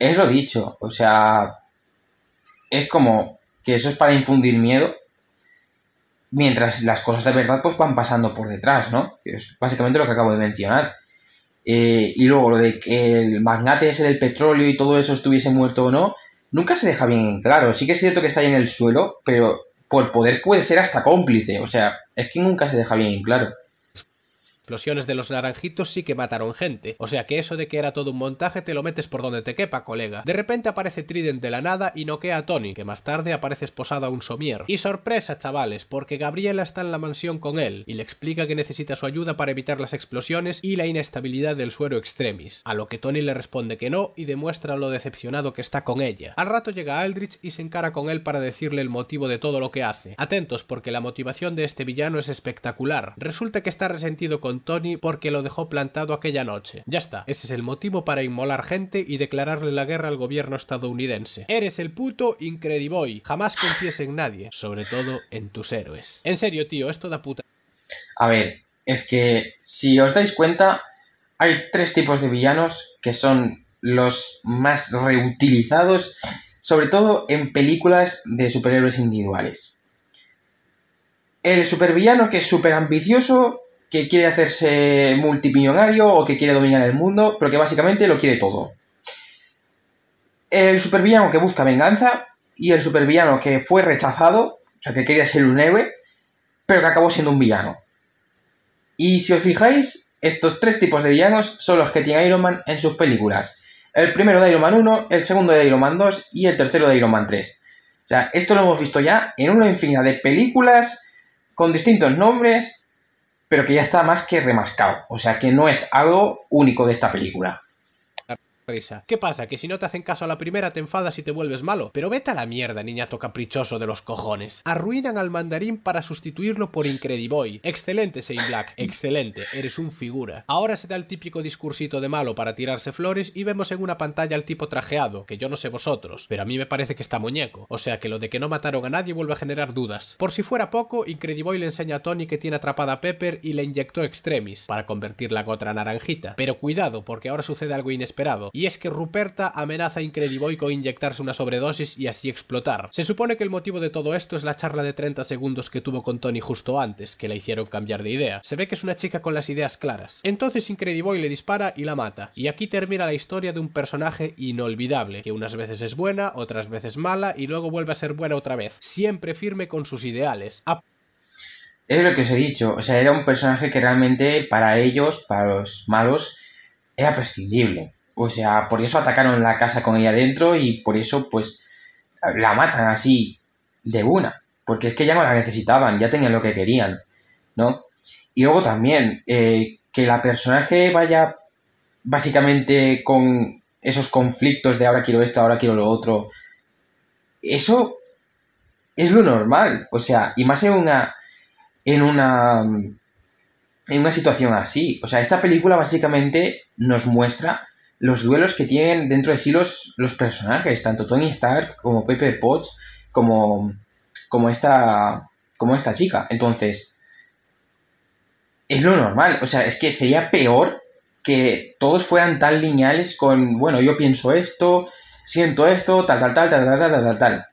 es lo dicho, o sea, es como que eso es para infundir miedo, mientras las cosas de verdad pues van pasando por detrás, ¿no? Que es básicamente lo que acabo de mencionar. Eh, y luego lo de que el magnate ese del petróleo y todo eso estuviese muerto o no, nunca se deja bien claro. Sí que es cierto que está ahí en el suelo, pero por poder puede ser hasta cómplice. O sea, es que nunca se deja bien claro explosiones de los naranjitos sí que mataron gente, o sea que eso de que era todo un montaje te lo metes por donde te quepa, colega. De repente aparece Trident de la nada y noquea a Tony, que más tarde aparece esposado a un somier. Y sorpresa, chavales, porque Gabriela está en la mansión con él y le explica que necesita su ayuda para evitar las explosiones y la inestabilidad del suero extremis, a lo que Tony le responde que no y demuestra lo decepcionado que está con ella. Al rato llega Aldrich y se encara con él para decirle el motivo de todo lo que hace. Atentos porque la motivación de este villano es espectacular. Resulta que está resentido con Tony porque lo dejó plantado aquella noche. Ya está, ese es el motivo para inmolar gente y declararle la guerra al gobierno estadounidense. Eres el puto Incrediboy, jamás confíes en nadie, sobre todo en tus héroes. En serio, tío, esto da puta... A ver, es que si os dais cuenta, hay tres tipos de villanos que son los más reutilizados, sobre todo en películas de superhéroes individuales. El supervillano que es súper ambicioso, que quiere hacerse multimillonario o que quiere dominar el mundo, pero que básicamente lo quiere todo. El supervillano que busca venganza y el supervillano que fue rechazado, o sea, que quería ser un héroe, pero que acabó siendo un villano. Y si os fijáis, estos tres tipos de villanos son los que tiene Iron Man en sus películas. El primero de Iron Man 1, el segundo de Iron Man 2 y el tercero de Iron Man 3. O sea, esto lo hemos visto ya en una infinidad de películas con distintos nombres pero que ya está más que remascado. O sea, que no es algo único de esta película risa. ¿Qué pasa? Que si no te hacen caso a la primera te enfadas y te vuelves malo. Pero vete a la mierda, niñato caprichoso de los cojones. Arruinan al mandarín para sustituirlo por Incrediboy. Excelente, Shane Black. Excelente. Eres un figura. Ahora se da el típico discursito de malo para tirarse flores y vemos en una pantalla al tipo trajeado, que yo no sé vosotros, pero a mí me parece que está muñeco. O sea que lo de que no mataron a nadie vuelve a generar dudas. Por si fuera poco, Incrediboy le enseña a Tony que tiene atrapada a Pepper y le inyectó extremis para convertirla en otra naranjita. Pero cuidado, porque ahora sucede algo inesperado y es que Ruperta amenaza a Incrediboy con inyectarse una sobredosis y así explotar. Se supone que el motivo de todo esto es la charla de 30 segundos que tuvo con Tony justo antes, que la hicieron cambiar de idea. Se ve que es una chica con las ideas claras. Entonces Incrediboy le dispara y la mata. Y aquí termina la historia de un personaje inolvidable, que unas veces es buena, otras veces mala y luego vuelve a ser buena otra vez, siempre firme con sus ideales. es lo que os he dicho, o sea, era un personaje que realmente para ellos, para los malos, era prescindible. O sea, por eso atacaron la casa con ella dentro y por eso, pues, la matan así de una. Porque es que ya no la necesitaban, ya tenían lo que querían, ¿no? Y luego también, eh, que la personaje vaya básicamente con esos conflictos de ahora quiero esto, ahora quiero lo otro. Eso es lo normal. O sea, y más en una. en una. en una situación así. O sea, esta película básicamente nos muestra los duelos que tienen dentro de sí los, los personajes, tanto Tony Stark como Pepper Potts, como, como, esta, como esta chica. Entonces, es lo normal, o sea, es que sería peor que todos fueran tan lineales con, bueno, yo pienso esto, siento esto, tal, tal, tal, tal, tal, tal, tal, tal.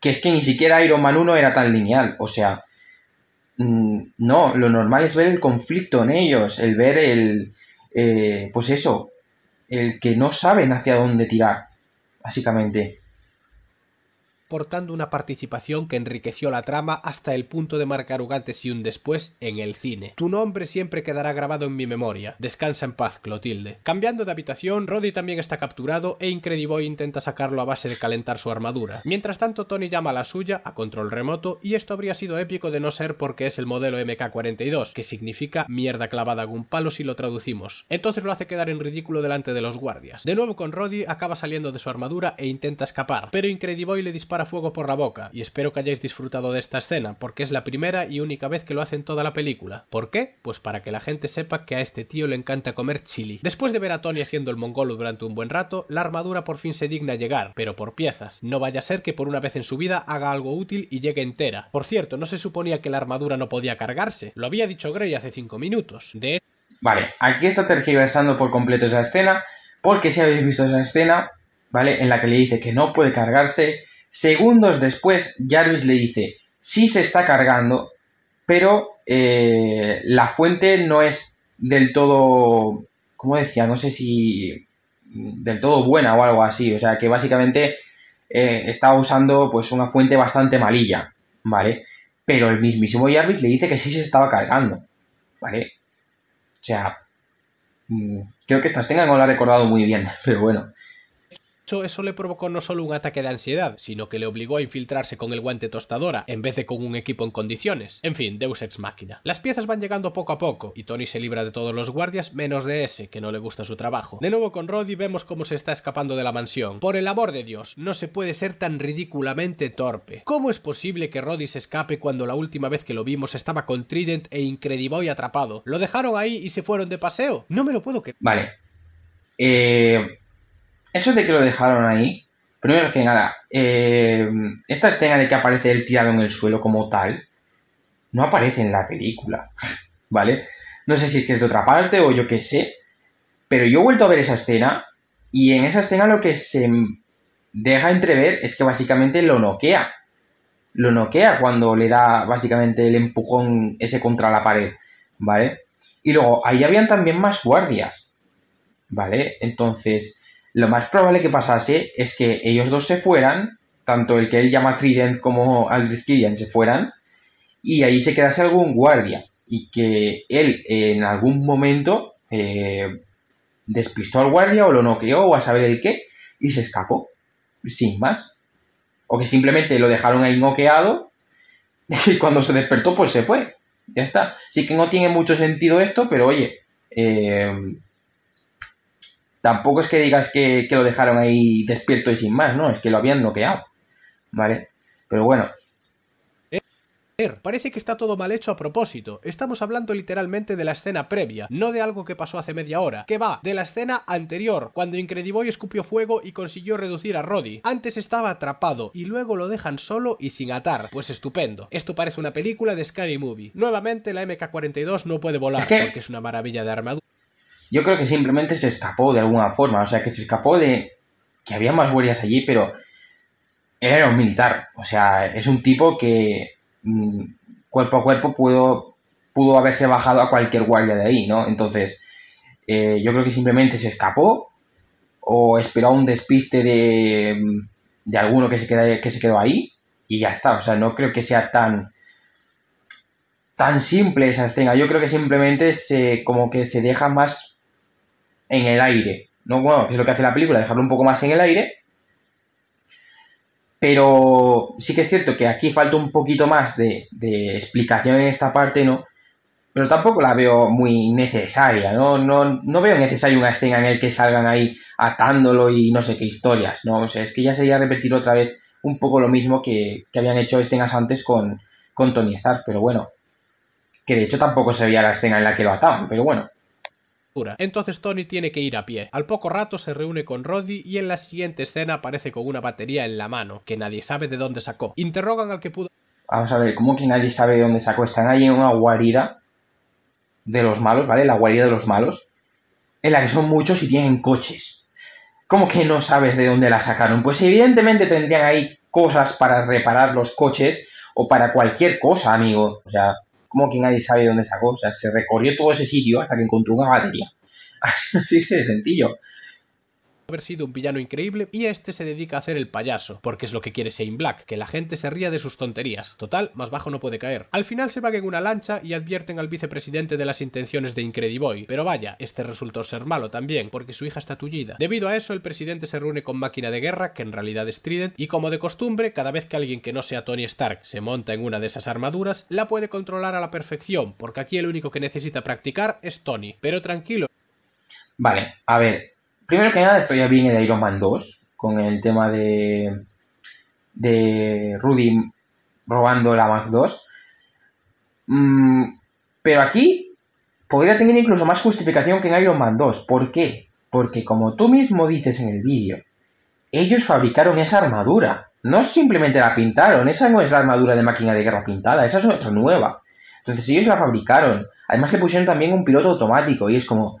Que es que ni siquiera Iron Man 1 era tan lineal, o sea, mm, no, lo normal es ver el conflicto en ellos, el ver el, eh, pues eso, el que no saben hacia dónde tirar, básicamente aportando una participación que enriqueció la trama hasta el punto de marcar un y un después en el cine. Tu nombre siempre quedará grabado en mi memoria. Descansa en paz, Clotilde. Cambiando de habitación, Roddy también está capturado e Incrediboy intenta sacarlo a base de calentar su armadura. Mientras tanto, Tony llama a la suya a control remoto y esto habría sido épico de no ser porque es el modelo MK42, que significa mierda clavada a un palo si lo traducimos. Entonces lo hace quedar en ridículo delante de los guardias. De nuevo con Roddy, acaba saliendo de su armadura e intenta escapar, pero Incrediboy le dispara fuego por la boca, y espero que hayáis disfrutado de esta escena, porque es la primera y única vez que lo hace en toda la película. ¿Por qué? Pues para que la gente sepa que a este tío le encanta comer chili. Después de ver a Tony haciendo el mongolo durante un buen rato, la armadura por fin se digna llegar, pero por piezas. No vaya a ser que por una vez en su vida haga algo útil y llegue entera. Por cierto, no se suponía que la armadura no podía cargarse. Lo había dicho Grey hace cinco minutos. De Vale, aquí está tergiversando por completo esa escena, porque si habéis visto esa escena, ¿vale? En la que le dice que no puede cargarse Segundos después, Jarvis le dice, sí se está cargando, pero eh, la fuente no es del todo, ¿cómo decía, no sé si del todo buena o algo así, o sea que básicamente eh, estaba usando pues una fuente bastante malilla, ¿vale? Pero el mismísimo Jarvis le dice que sí se estaba cargando, ¿vale? O sea, mm, creo que estas tengan no la ha recordado muy bien, pero bueno eso le provocó no solo un ataque de ansiedad, sino que le obligó a infiltrarse con el guante tostadora en vez de con un equipo en condiciones. En fin, Deus ex máquina. Las piezas van llegando poco a poco y Tony se libra de todos los guardias menos de ese, que no le gusta su trabajo. De nuevo con Roddy vemos cómo se está escapando de la mansión. Por el amor de Dios, no se puede ser tan ridículamente torpe. ¿Cómo es posible que Roddy se escape cuando la última vez que lo vimos estaba con Trident e Incrediboy atrapado? ¿Lo dejaron ahí y se fueron de paseo? No me lo puedo creer. Vale. Eh eso de que lo dejaron ahí, primero que nada, eh, esta escena de que aparece el tirado en el suelo como tal, no aparece en la película, ¿vale? No sé si es que es de otra parte o yo qué sé, pero yo he vuelto a ver esa escena y en esa escena lo que se deja entrever es que básicamente lo noquea. Lo noquea cuando le da básicamente el empujón ese contra la pared, ¿vale? Y luego, ahí habían también más guardias, ¿vale? Entonces, lo más probable que pasase es que ellos dos se fueran, tanto el que él llama Trident como Aldrich Killian se fueran, y ahí se quedase algún guardia, y que él en algún momento eh, despistó al guardia o lo noqueó o a saber el qué, y se escapó, sin más. O que simplemente lo dejaron ahí noqueado y cuando se despertó pues se fue. Ya está. Sí que no tiene mucho sentido esto, pero oye, eh, tampoco es que digas que, lo dejaron ahí despierto y sin más, ¿no? Es que lo habían noqueado, ¿vale? Pero bueno. Eh, parece que está todo mal hecho a propósito. Estamos hablando literalmente de la escena previa, no de algo que pasó hace media hora. Que va, de la escena anterior, cuando Incrediboy escupió fuego y consiguió reducir a Roddy. Antes estaba atrapado y luego lo dejan solo y sin atar. Pues estupendo. Esto parece una película de Scary Movie. Nuevamente la MK-42 no puede volar porque es una maravilla de armadura. Yo creo que simplemente se escapó de alguna forma, o sea, que se escapó de que había más guardias allí, pero era un militar, o sea, es un tipo que mm, cuerpo a cuerpo pudo, pudo haberse bajado a cualquier guardia de ahí, ¿no? Entonces, eh, yo creo que simplemente se escapó o esperó un despiste de, mm, de alguno que se, queda, que se quedó ahí y ya está, o sea, no creo que sea tan tan simple esa escena, yo creo que simplemente se como que se deja más en el aire. No, bueno, que es lo que hace la película, dejarlo un poco más en el aire. Pero sí que es cierto que aquí falta un poquito más de, explicación en esta parte, ¿no? Pero tampoco la veo muy necesaria, ¿no? No, veo necesaria una escena en la que salgan ahí atándolo y no sé qué historias, ¿no? O es que ya sería repetir otra vez un poco lo mismo que, habían hecho escenas antes con, con Tony Stark, pero bueno, que de hecho tampoco se veía la escena en la que lo ataban, pero bueno, entonces Tony tiene que ir a pie. Al poco rato se reúne con Roddy y en la siguiente escena aparece con una batería en la mano, que nadie sabe de dónde sacó. Interrogan al que pudo. Vamos a ver, ¿cómo que nadie sabe de dónde sacó? Están ahí en una guarida de los malos, ¿vale? La guarida de los malos, en la que son muchos y tienen coches. ¿Cómo que no sabes de dónde la sacaron? Pues evidentemente tendrían ahí cosas para reparar los coches o para cualquier cosa, amigo. O sea, como que nadie sabe dónde sacó. O sea, se recorrió todo ese sitio hasta que encontró una batería. Así, es de sencillo haber sido un villano increíble y este se dedica a hacer el payaso, porque es lo que quiere Shane Black, que la gente se ría de sus tonterías. Total, más bajo no puede caer. Al final se van en una lancha y advierten al vicepresidente de las intenciones de Incrediboy, pero vaya, este resultó ser malo también, porque su hija está tullida. Debido a eso, el presidente se reúne con Máquina de Guerra, que en realidad es Trident, y como de costumbre, cada vez que alguien que no sea Tony Stark se monta en una de esas armaduras, la puede controlar a la perfección, porque aquí el único que necesita practicar es Tony. Pero tranquilo. Vale, a ver, primero que nada, esto ya viene de Iron Man 2, con el tema de, de Rudy robando la Mac 2. Mm, pero aquí podría tener incluso más justificación que en Iron Man 2. ¿Por qué? Porque como tú mismo dices en el vídeo, ellos fabricaron esa armadura. No simplemente la pintaron, esa no es la armadura de máquina de guerra pintada, esa es otra nueva. Entonces ellos la fabricaron. Además le pusieron también un piloto automático y es como,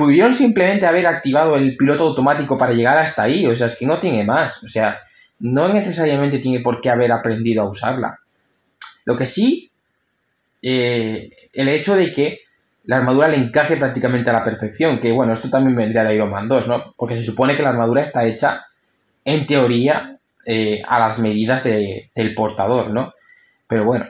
pudieron simplemente haber activado el piloto automático para llegar hasta ahí, o sea, es que no tiene más, o sea, no necesariamente tiene por qué haber aprendido a usarla. Lo que sí, eh, el hecho de que la armadura le encaje prácticamente a la perfección, que bueno, esto también vendría de Iron Man 2, ¿no? Porque se supone que la armadura está hecha, en teoría, eh, a las medidas del portador, ¿no? Pero bueno,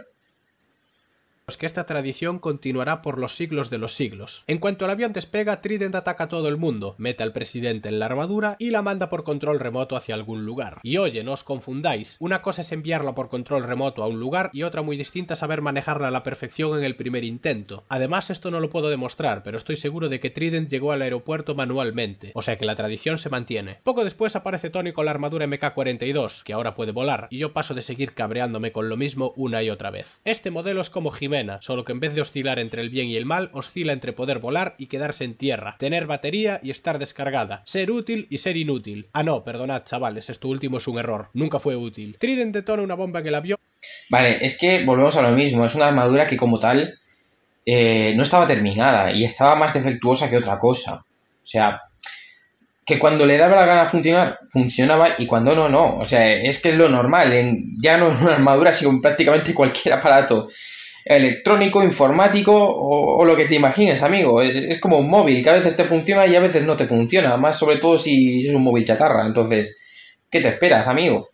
pues que esta tradición continuará por los siglos de los siglos. En cuanto el avión despega, Trident ataca a todo el mundo, mete al presidente en la armadura y la manda por control remoto hacia algún lugar. Y oye, no os confundáis, una cosa es enviarla por control remoto a un lugar y otra muy distinta saber manejarla a la perfección en el primer intento. Además, esto no lo puedo demostrar, pero estoy seguro de que Trident llegó al aeropuerto manualmente, o sea que la tradición se mantiene. Poco después aparece Tony con la armadura MK-42, que ahora puede volar, y yo paso de seguir cabreándome con lo mismo una y otra vez. Este modelo es como Jiménez solo que en vez de oscilar entre el bien y el mal, oscila entre poder volar y quedarse en tierra, tener batería y estar descargada, ser útil y ser inútil. Ah, no, perdonad, chavales, esto último es un error, nunca fue útil. triden detona una bomba en el avión. Vale, es que volvemos a lo mismo, es una armadura que como tal eh, no estaba terminada y estaba más defectuosa que otra cosa. O sea, que cuando le daba la gana funcionar, funcionaba y cuando no, no. O sea, es que es lo normal, en, ya no es una armadura, sino prácticamente cualquier aparato electrónico, informático o, lo que te imagines, amigo. Es como un móvil, que a veces te funciona y a veces no te funciona, más sobre todo si es un móvil chatarra. Entonces, ¿qué te esperas, amigo?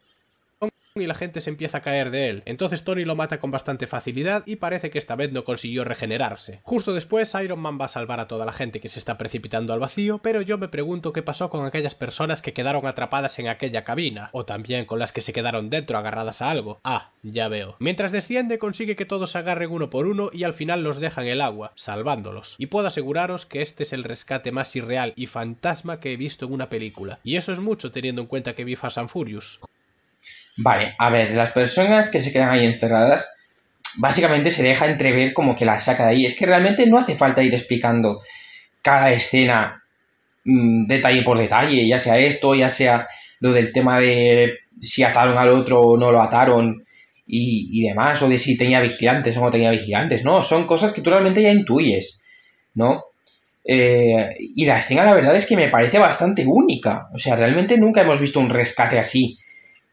y la gente se empieza a caer de él. Entonces Tony lo mata con bastante facilidad y parece que esta vez no consiguió regenerarse. Justo después Iron Man va a salvar a toda la gente que se está precipitando al vacío, pero yo me pregunto qué pasó con aquellas personas que quedaron atrapadas en aquella cabina, o también con las que se quedaron dentro agarradas a algo. Ah, ya veo. Mientras desciende consigue que todos se agarren uno por uno y al final los deja en el agua, salvándolos. Y puedo aseguraros que este es el rescate más irreal y fantasma que he visto en una película. Y eso es mucho teniendo en cuenta que vi Fast and Furious. Vale, a ver, las personas que se quedan ahí encerradas, básicamente se deja entrever como que la saca de ahí. Es que realmente no hace falta ir explicando cada escena mm, detalle por detalle, ya sea esto, ya sea lo del tema de si ataron al otro o no lo ataron y, y demás, o de si tenía vigilantes o no tenía vigilantes, no, son cosas que tú realmente ya intuyes, ¿no? Eh, y la escena la verdad es que me parece bastante única, o sea, realmente nunca hemos visto un rescate así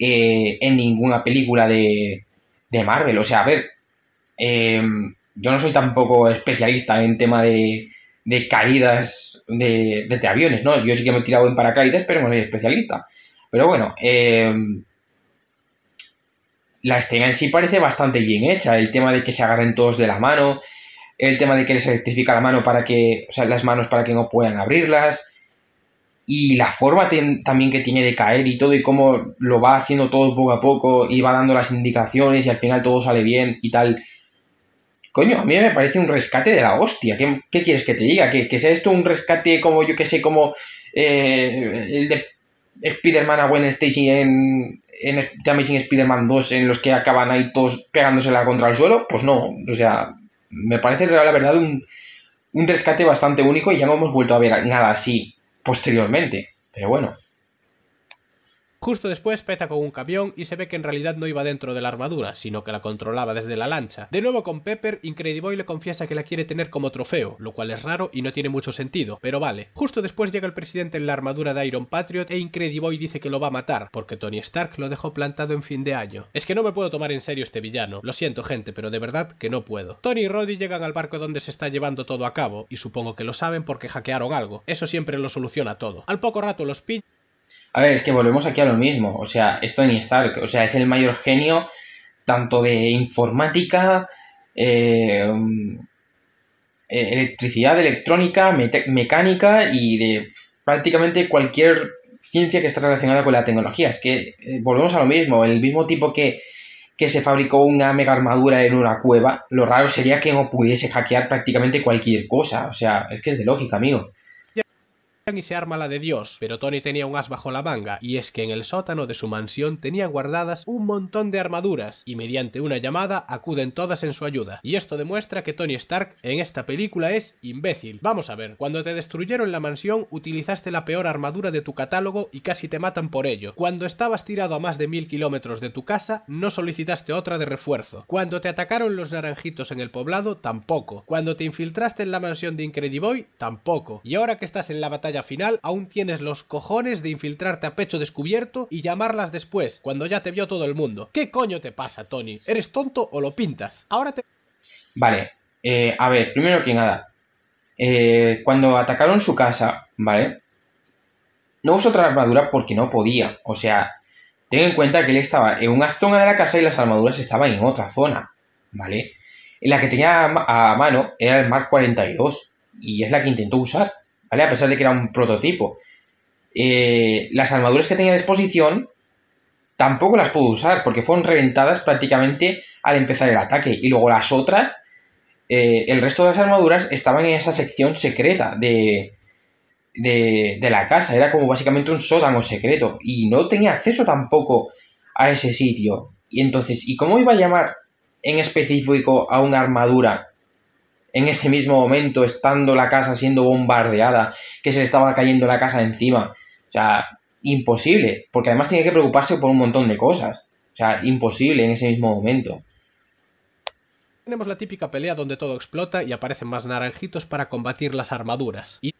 eh, en ninguna película de, de, Marvel. O sea, a ver, em, yo no soy tampoco especialista en tema de, de caídas de, desde aviones, ¿no? Yo sí que me he tirado en paracaídas, pero no soy especialista. Pero bueno, em, la escena en sí parece bastante bien hecha. El tema de que se agarren todos de la mano, el tema de que les electrifica la mano para que, o sea, las manos para que no puedan abrirlas y la forma también que tiene de caer y todo, y cómo lo va haciendo todo poco a poco, y va dando las indicaciones, y al final todo sale bien y tal. Coño, a mí me parece un rescate de la hostia. ¿Qué, quieres que te diga? ¿Que, sea esto un rescate como, yo que sé, como eh, el de Spider-Man a Gwen Stacy en, en The Amazing Spider-Man 2, en los que acaban ahí todos pegándosela contra el suelo? Pues no, o sea, me parece la verdad un, un rescate bastante único y ya no hemos vuelto a ver nada así posteriormente. Pero bueno, Justo después peta con un camión y se ve que en realidad no iba dentro de la armadura, sino que la controlaba desde la lancha. De nuevo con Pepper, Incrediboy le confiesa que la quiere tener como trofeo, lo cual es raro y no tiene mucho sentido, pero vale. Justo después llega el presidente en la armadura de Iron Patriot e Incrediboy dice que lo va a matar, porque Tony Stark lo dejó plantado en fin de año. Es que no me puedo tomar en serio este villano, lo siento gente, pero de verdad que no puedo. Tony y Roddy llegan al barco donde se está llevando todo a cabo, y supongo que lo saben porque hackearon algo. Eso siempre lo soluciona todo. Al poco rato los pillan a ver, es que volvemos aquí a lo mismo. O sea, de ni Stark. O sea, es el mayor genio tanto de informática, eh, mm, electricidad, electrónica, mecánica y de prácticamente cualquier ciencia que esté relacionada con la tecnología. Es que eh, volvemos a lo mismo. El mismo tipo que, que se fabricó una mega armadura en una cueva, lo raro sería que no pudiese hackear prácticamente cualquier cosa. O sea, es que es de lógica, amigo y se arma la de Dios, pero Tony tenía un as bajo la manga, y es que en el sótano de su mansión tenía guardadas un montón de armaduras, y mediante una llamada acuden todas en su ayuda. Y esto demuestra que Tony Stark en esta película es imbécil. Vamos a ver, cuando te destruyeron la mansión utilizaste la peor armadura de tu catálogo y casi te matan por ello. Cuando estabas tirado a más de mil kilómetros de tu casa, no solicitaste otra de refuerzo. Cuando te atacaron los naranjitos en el poblado, tampoco. Cuando te infiltraste en la mansión de Incrediboy, tampoco. Y ahora que estás en la batalla final, aún tienes los cojones de infiltrarte a pecho descubierto y llamarlas después, cuando ya te vio todo el mundo. ¿Qué coño te pasa, Tony? ¿Eres tonto o lo pintas? Ahora te... Vale, eh, a ver, primero que nada, eh, cuando atacaron su casa, ¿vale? No usó otra armadura porque no podía, o sea, ten en cuenta que él estaba en una zona de la casa y las armaduras estaban en otra zona, ¿vale? La que tenía a mano era el Mark 42 y es la que intentó usar. A pesar de que era un prototipo. Eh, las armaduras que tenía a disposición tampoco las pudo usar porque fueron reventadas prácticamente al empezar el ataque. Y luego las otras, eh, el resto de las armaduras estaban en esa sección secreta de, de, de, la casa. Era como básicamente un sótano secreto. Y no tenía acceso tampoco a ese sitio. Y entonces, ¿y cómo iba a llamar en específico a una armadura en ese mismo momento, estando la casa siendo bombardeada, que se le estaba cayendo la casa encima. O sea, imposible, porque además tiene que preocuparse por un montón de cosas. O sea, imposible en ese mismo momento. Tenemos la típica pelea donde todo explota y aparecen más naranjitos para combatir las armaduras. Y,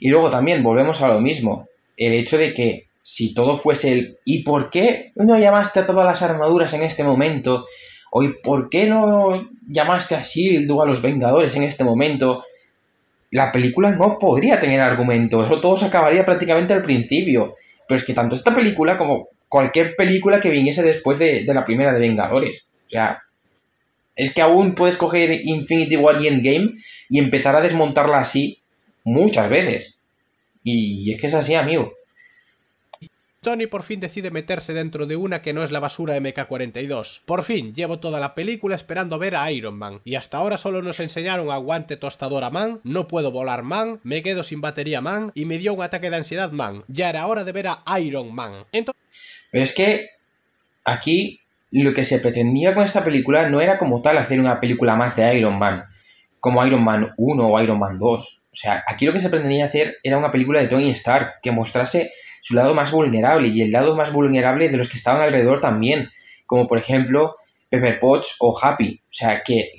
y luego también volvemos a lo mismo, el hecho de que si todo fuese el ¿y por qué no llamaste a todas las armaduras en este momento? Oye, ¿por qué no llamaste el Shield a los Vengadores en este momento? La película no podría tener argumento, eso todo se acabaría prácticamente al principio. Pero es que tanto esta película como cualquier película que viniese después de, de la primera de Vengadores. O sea, es que aún puedes coger Infinity War y Endgame y empezar a desmontarla así muchas veces. Y es que es así, amigo. Tony por fin decide meterse dentro de una que no es la basura MK42. Por fin, llevo toda la película esperando ver a Iron Man, y hasta ahora solo nos enseñaron aguante tostadora man, no puedo volar man, me quedo sin batería man, y me dio un ataque de ansiedad man. Ya era hora de ver a Iron Man. Pero es que aquí lo que se pretendía con esta película no era como tal hacer una película más de Iron Man, como Iron Man 1 o Iron Man 2. O sea, aquí lo que se pretendía hacer era una película de Tony Stark que mostrase su lado más vulnerable y el lado más vulnerable de los que estaban alrededor también, como por ejemplo Pepper Potts o Happy. O sea que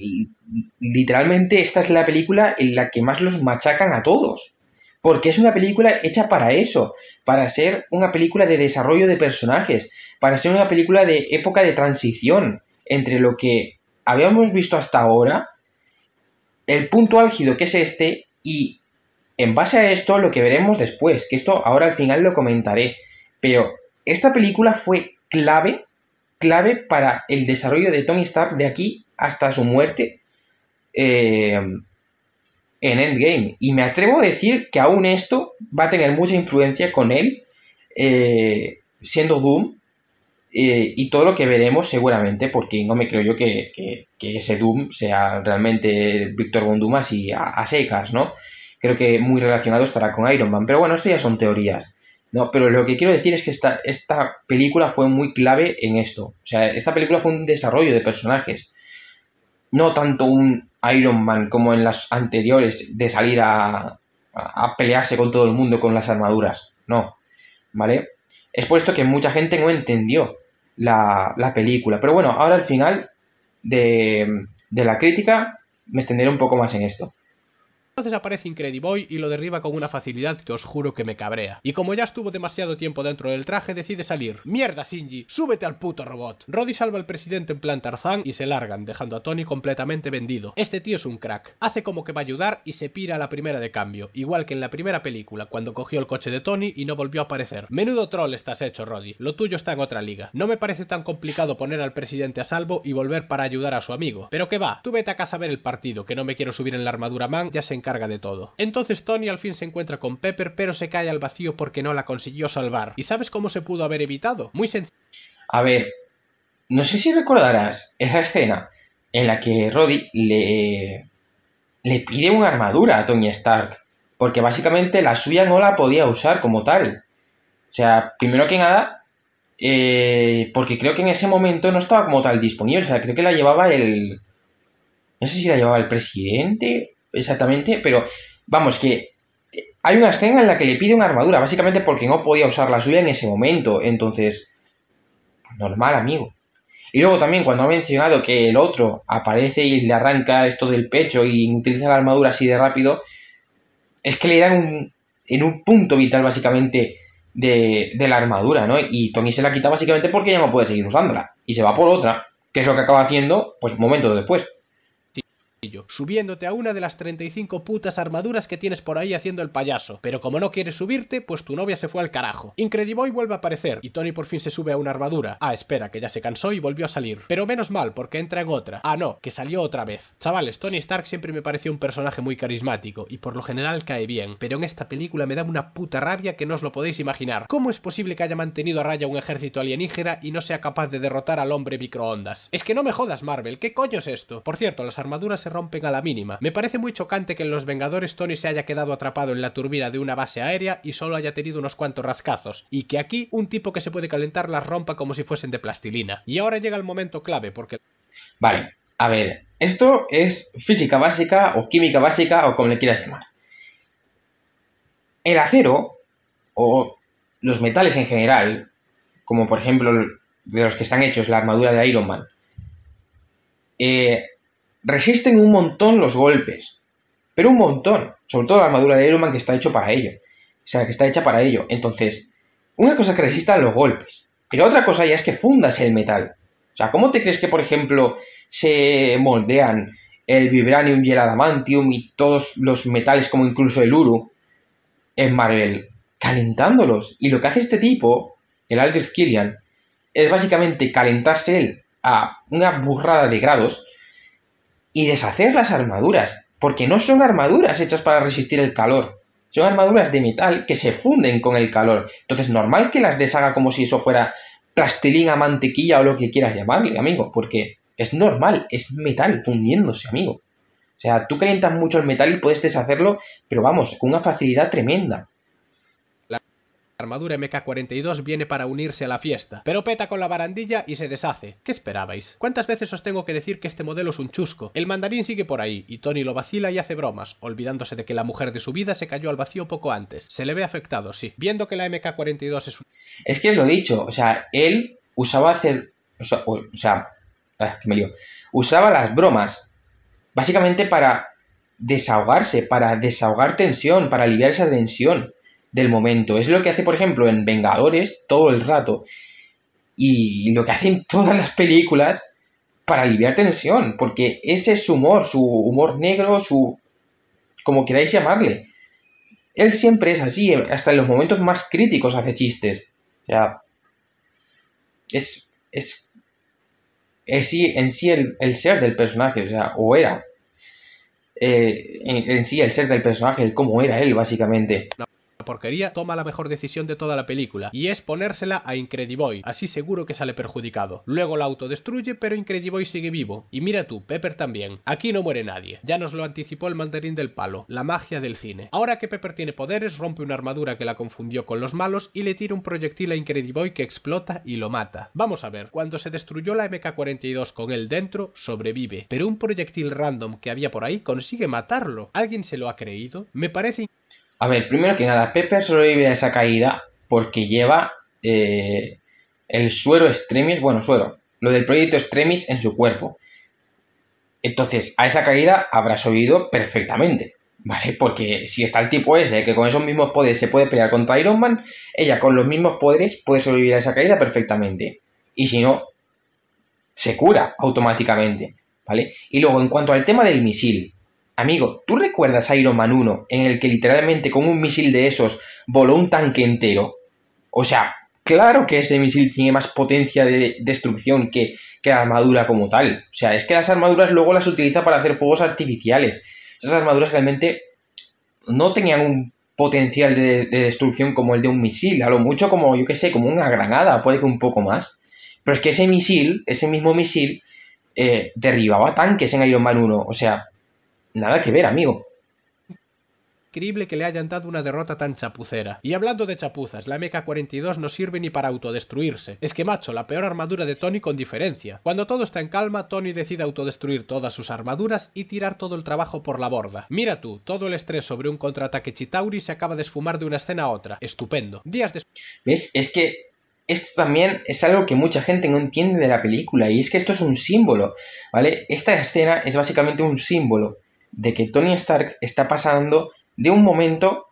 literalmente esta es la película en la que más los machacan a todos. Porque es una película hecha para eso, para ser una película de desarrollo de personajes, para ser una película de época de transición entre lo que habíamos visto hasta ahora, el punto álgido que es este, y en base a esto, lo que veremos después, que esto ahora al final lo comentaré, pero esta película fue clave, clave para el desarrollo de Tony Stark de aquí hasta su muerte eh, en Endgame. Y me atrevo a decir que aún esto va a tener mucha influencia con él, eh, siendo Doom, eh, y todo lo que veremos seguramente, porque no me creo yo que, ese Doom sea realmente Víctor Von Doom así a, a secas, ¿no? creo que muy relacionado estará con Iron Man. Pero bueno, esto ya son teorías. No, pero lo que quiero decir es que esta, esta película fue muy clave en esto. O sea, esta película fue un desarrollo de personajes. No tanto un Iron Man como en las anteriores de salir a, a pelearse con todo el mundo con las armaduras. No. ¿Vale? Es por esto que mucha gente no entendió la, película. Pero bueno, ahora al final de, de la crítica me extenderé un poco más en esto. Entonces aparece Incrediboy y lo derriba con una facilidad que os juro que me cabrea. Y como ya estuvo demasiado tiempo dentro del traje, decide salir. ¡Mierda, Shinji! ¡Súbete al puto robot! Roddy salva al presidente en plan Tarzán y se largan, dejando a Tony completamente vendido. Este tío es un crack. Hace como que va a ayudar y se pira a la primera de cambio, igual que en la primera película, cuando cogió el coche de Tony y no volvió a aparecer. Menudo troll estás hecho, Roddy. Lo tuyo está en otra liga. No me parece tan complicado poner al presidente a salvo y volver para ayudar a su amigo. Pero que va, tú vete a casa a ver el partido, que no me quiero subir en la armadura man, ya se encarga de todo. Entonces Tony al fin se encuentra con Pepper, pero se cae al vacío porque no la consiguió salvar. ¿Y sabes cómo se pudo haber evitado? Muy sencillo. A ver, no sé si recordarás esa escena en la que Roddy le, le pide una armadura a Tony Stark, porque básicamente la suya no la podía usar como tal. O sea, primero que nada, eh, porque creo que en ese momento no estaba como tal disponible. O sea, creo que la llevaba el. No sé si la llevaba el presidente exactamente, pero vamos, que eh, hay una escena en la que le pide una armadura, básicamente porque no podía usar la suya en ese momento, entonces, normal, amigo. Y luego también cuando ha mencionado que el otro aparece y le arranca esto del pecho y utiliza la armadura así de rápido, es que le dan un, en un punto vital básicamente de, de, la armadura, ¿no? Y Tony se la quita básicamente porque ya no puede seguir usándola. Y se va por otra, que es lo que acaba haciendo, pues momento después subiéndote a una de las 35 putas armaduras que tienes por ahí haciendo el payaso. Pero como no quieres subirte, pues tu novia se fue al carajo. Incrediboy vuelve a aparecer y Tony por fin se sube a una armadura. Ah, espera, que ya se cansó y volvió a salir. Pero menos mal, porque entra en otra. Ah, no, que salió otra vez. Chavales, Tony Stark siempre me pareció un personaje muy carismático y por lo general cae bien, pero en esta película me da una puta rabia que no os lo podéis imaginar. ¿Cómo es posible que haya mantenido a raya un ejército alienígena y no sea capaz de derrotar al hombre microondas? Es que no me jodas, Marvel, ¿qué coño es esto? Por cierto, las armaduras se rompen a la mínima. Me parece muy chocante que en Los Vengadores Tony se haya quedado atrapado en la turbina de una base aérea y solo haya tenido unos cuantos rascazos, y que aquí un tipo que se puede calentar las rompa como si fuesen de plastilina. Y ahora llega el momento clave porque... Vale, a ver, esto es física básica o química básica o como le quieras llamar. El acero o los metales en general, como por ejemplo de los que están hechos la armadura de Iron Man, eh, resisten un montón los golpes, pero un montón, sobre todo la armadura de Iron Man que está hecho para ello, o sea, que está hecha para ello. Entonces, una cosa es que resistan los golpes, pero otra cosa ya es que fundas el metal. O sea, ¿cómo te crees que, por ejemplo, se moldean el vibranium y el adamantium y todos los metales como incluso el uru en Marvel? Calentándolos. Y lo que hace este tipo, el Aldrich Killian, es básicamente calentarse él a una burrada de grados y deshacer las armaduras, porque no son armaduras hechas para resistir el calor, son armaduras de metal que se funden con el calor. Entonces, normal que las deshaga como si eso fuera plastilina, mantequilla o lo que quieras llamarle, amigo, porque es normal, es metal fundiéndose, amigo. O sea, tú calientas mucho el metal y puedes deshacerlo, pero vamos, con una facilidad tremenda armadura MK42 viene para unirse a la fiesta, pero peta con la barandilla y se deshace. ¿Qué esperabais? ¿Cuántas veces os tengo que decir que este modelo es un chusco? El mandarín sigue por ahí, y Tony lo vacila y hace bromas, olvidándose de que la mujer de su vida se cayó al vacío poco antes. Se le ve afectado, sí, viendo que la MK42 es un... Es que es lo dicho, o sea, él usaba hacer... O sea, o ah, que me lío. Usaba las bromas, básicamente para desahogarse, para desahogar tensión, para aliviar esa tensión del momento. Es lo que hace, por ejemplo, en Vengadores todo el rato. Y lo que hacen todas las películas para aliviar tensión, porque ese es su humor, su humor negro, su... como queráis llamarle. Él siempre es así, hasta en los momentos más críticos hace chistes. O sea, es, es, es en sí el, ser del personaje, o sea, o era. Eh, en, sí el ser del personaje, el cómo era él, básicamente porquería, toma la mejor decisión de toda la película, y es ponérsela a Incrediboy, así seguro que sale perjudicado. Luego la autodestruye, pero Incrediboy sigue vivo. Y mira tú, Pepper también. Aquí no muere nadie. Ya nos lo anticipó el mandarín del palo, la magia del cine. Ahora que Pepper tiene poderes, rompe una armadura que la confundió con los malos y le tira un proyectil a Incrediboy que explota y lo mata. Vamos a ver, cuando se destruyó la MK-42 con él dentro, sobrevive, pero un proyectil random que había por ahí consigue matarlo. ¿Alguien se lo ha creído? Me parece a ver, primero que nada, Pepper sobrevive a esa caída porque lleva eh, el suero extremis, bueno, suero, lo del proyecto extremis en su cuerpo. Entonces, a esa caída habrá sobrevivido perfectamente, ¿vale? Porque si está el tipo ese, que con esos mismos poderes se puede pelear contra Iron Man, ella con los mismos poderes puede sobrevivir a esa caída perfectamente. Y si no, se cura automáticamente, ¿vale? Y luego, en cuanto al tema del misil, Amigo, ¿tú recuerdas Iron Man 1 en el que literalmente con un misil de esos voló un tanque entero? O sea, claro que ese misil tiene más potencia de destrucción que, la armadura como tal. O sea, es que las armaduras luego las utiliza para hacer fuegos artificiales. Esas armaduras realmente no tenían un potencial de, destrucción como el de un misil, a lo mucho como, yo que sé, como una granada, puede que un poco más. Pero es que ese misil, ese mismo misil, eh, derribaba tanques en Iron Man 1. O sea, Nada que ver, amigo. Increíble que le hayan dado una derrota tan chapucera. Y hablando de chapuzas, la MK-42 no sirve ni para autodestruirse. Es que macho, la peor armadura de Tony con diferencia. Cuando todo está en calma, Tony decide autodestruir todas sus armaduras y tirar todo el trabajo por la borda. Mira tú, todo el estrés sobre un contraataque Chitauri se acaba de esfumar de una escena a otra. Estupendo. Días de. ¿Ves? Es que esto también es algo que mucha gente no entiende de la película y es que esto es un símbolo, ¿vale? Esta escena es básicamente un símbolo de que Tony Stark está pasando de un momento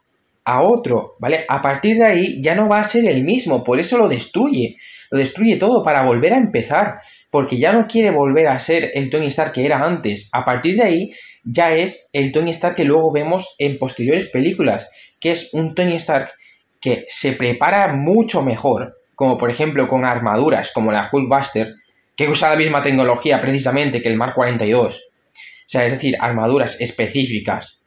a otro, ¿vale? A partir de ahí ya no va a ser el mismo, por eso lo destruye, lo destruye todo para volver a empezar, porque ya no quiere volver a ser el Tony Stark que era antes, a partir de ahí ya es el Tony Stark que luego vemos en posteriores películas, que es un Tony Stark que se prepara mucho mejor, como por ejemplo con armaduras como la Hulkbuster, que usa la misma tecnología precisamente que el Mark 42, o sea, es decir, armaduras específicas.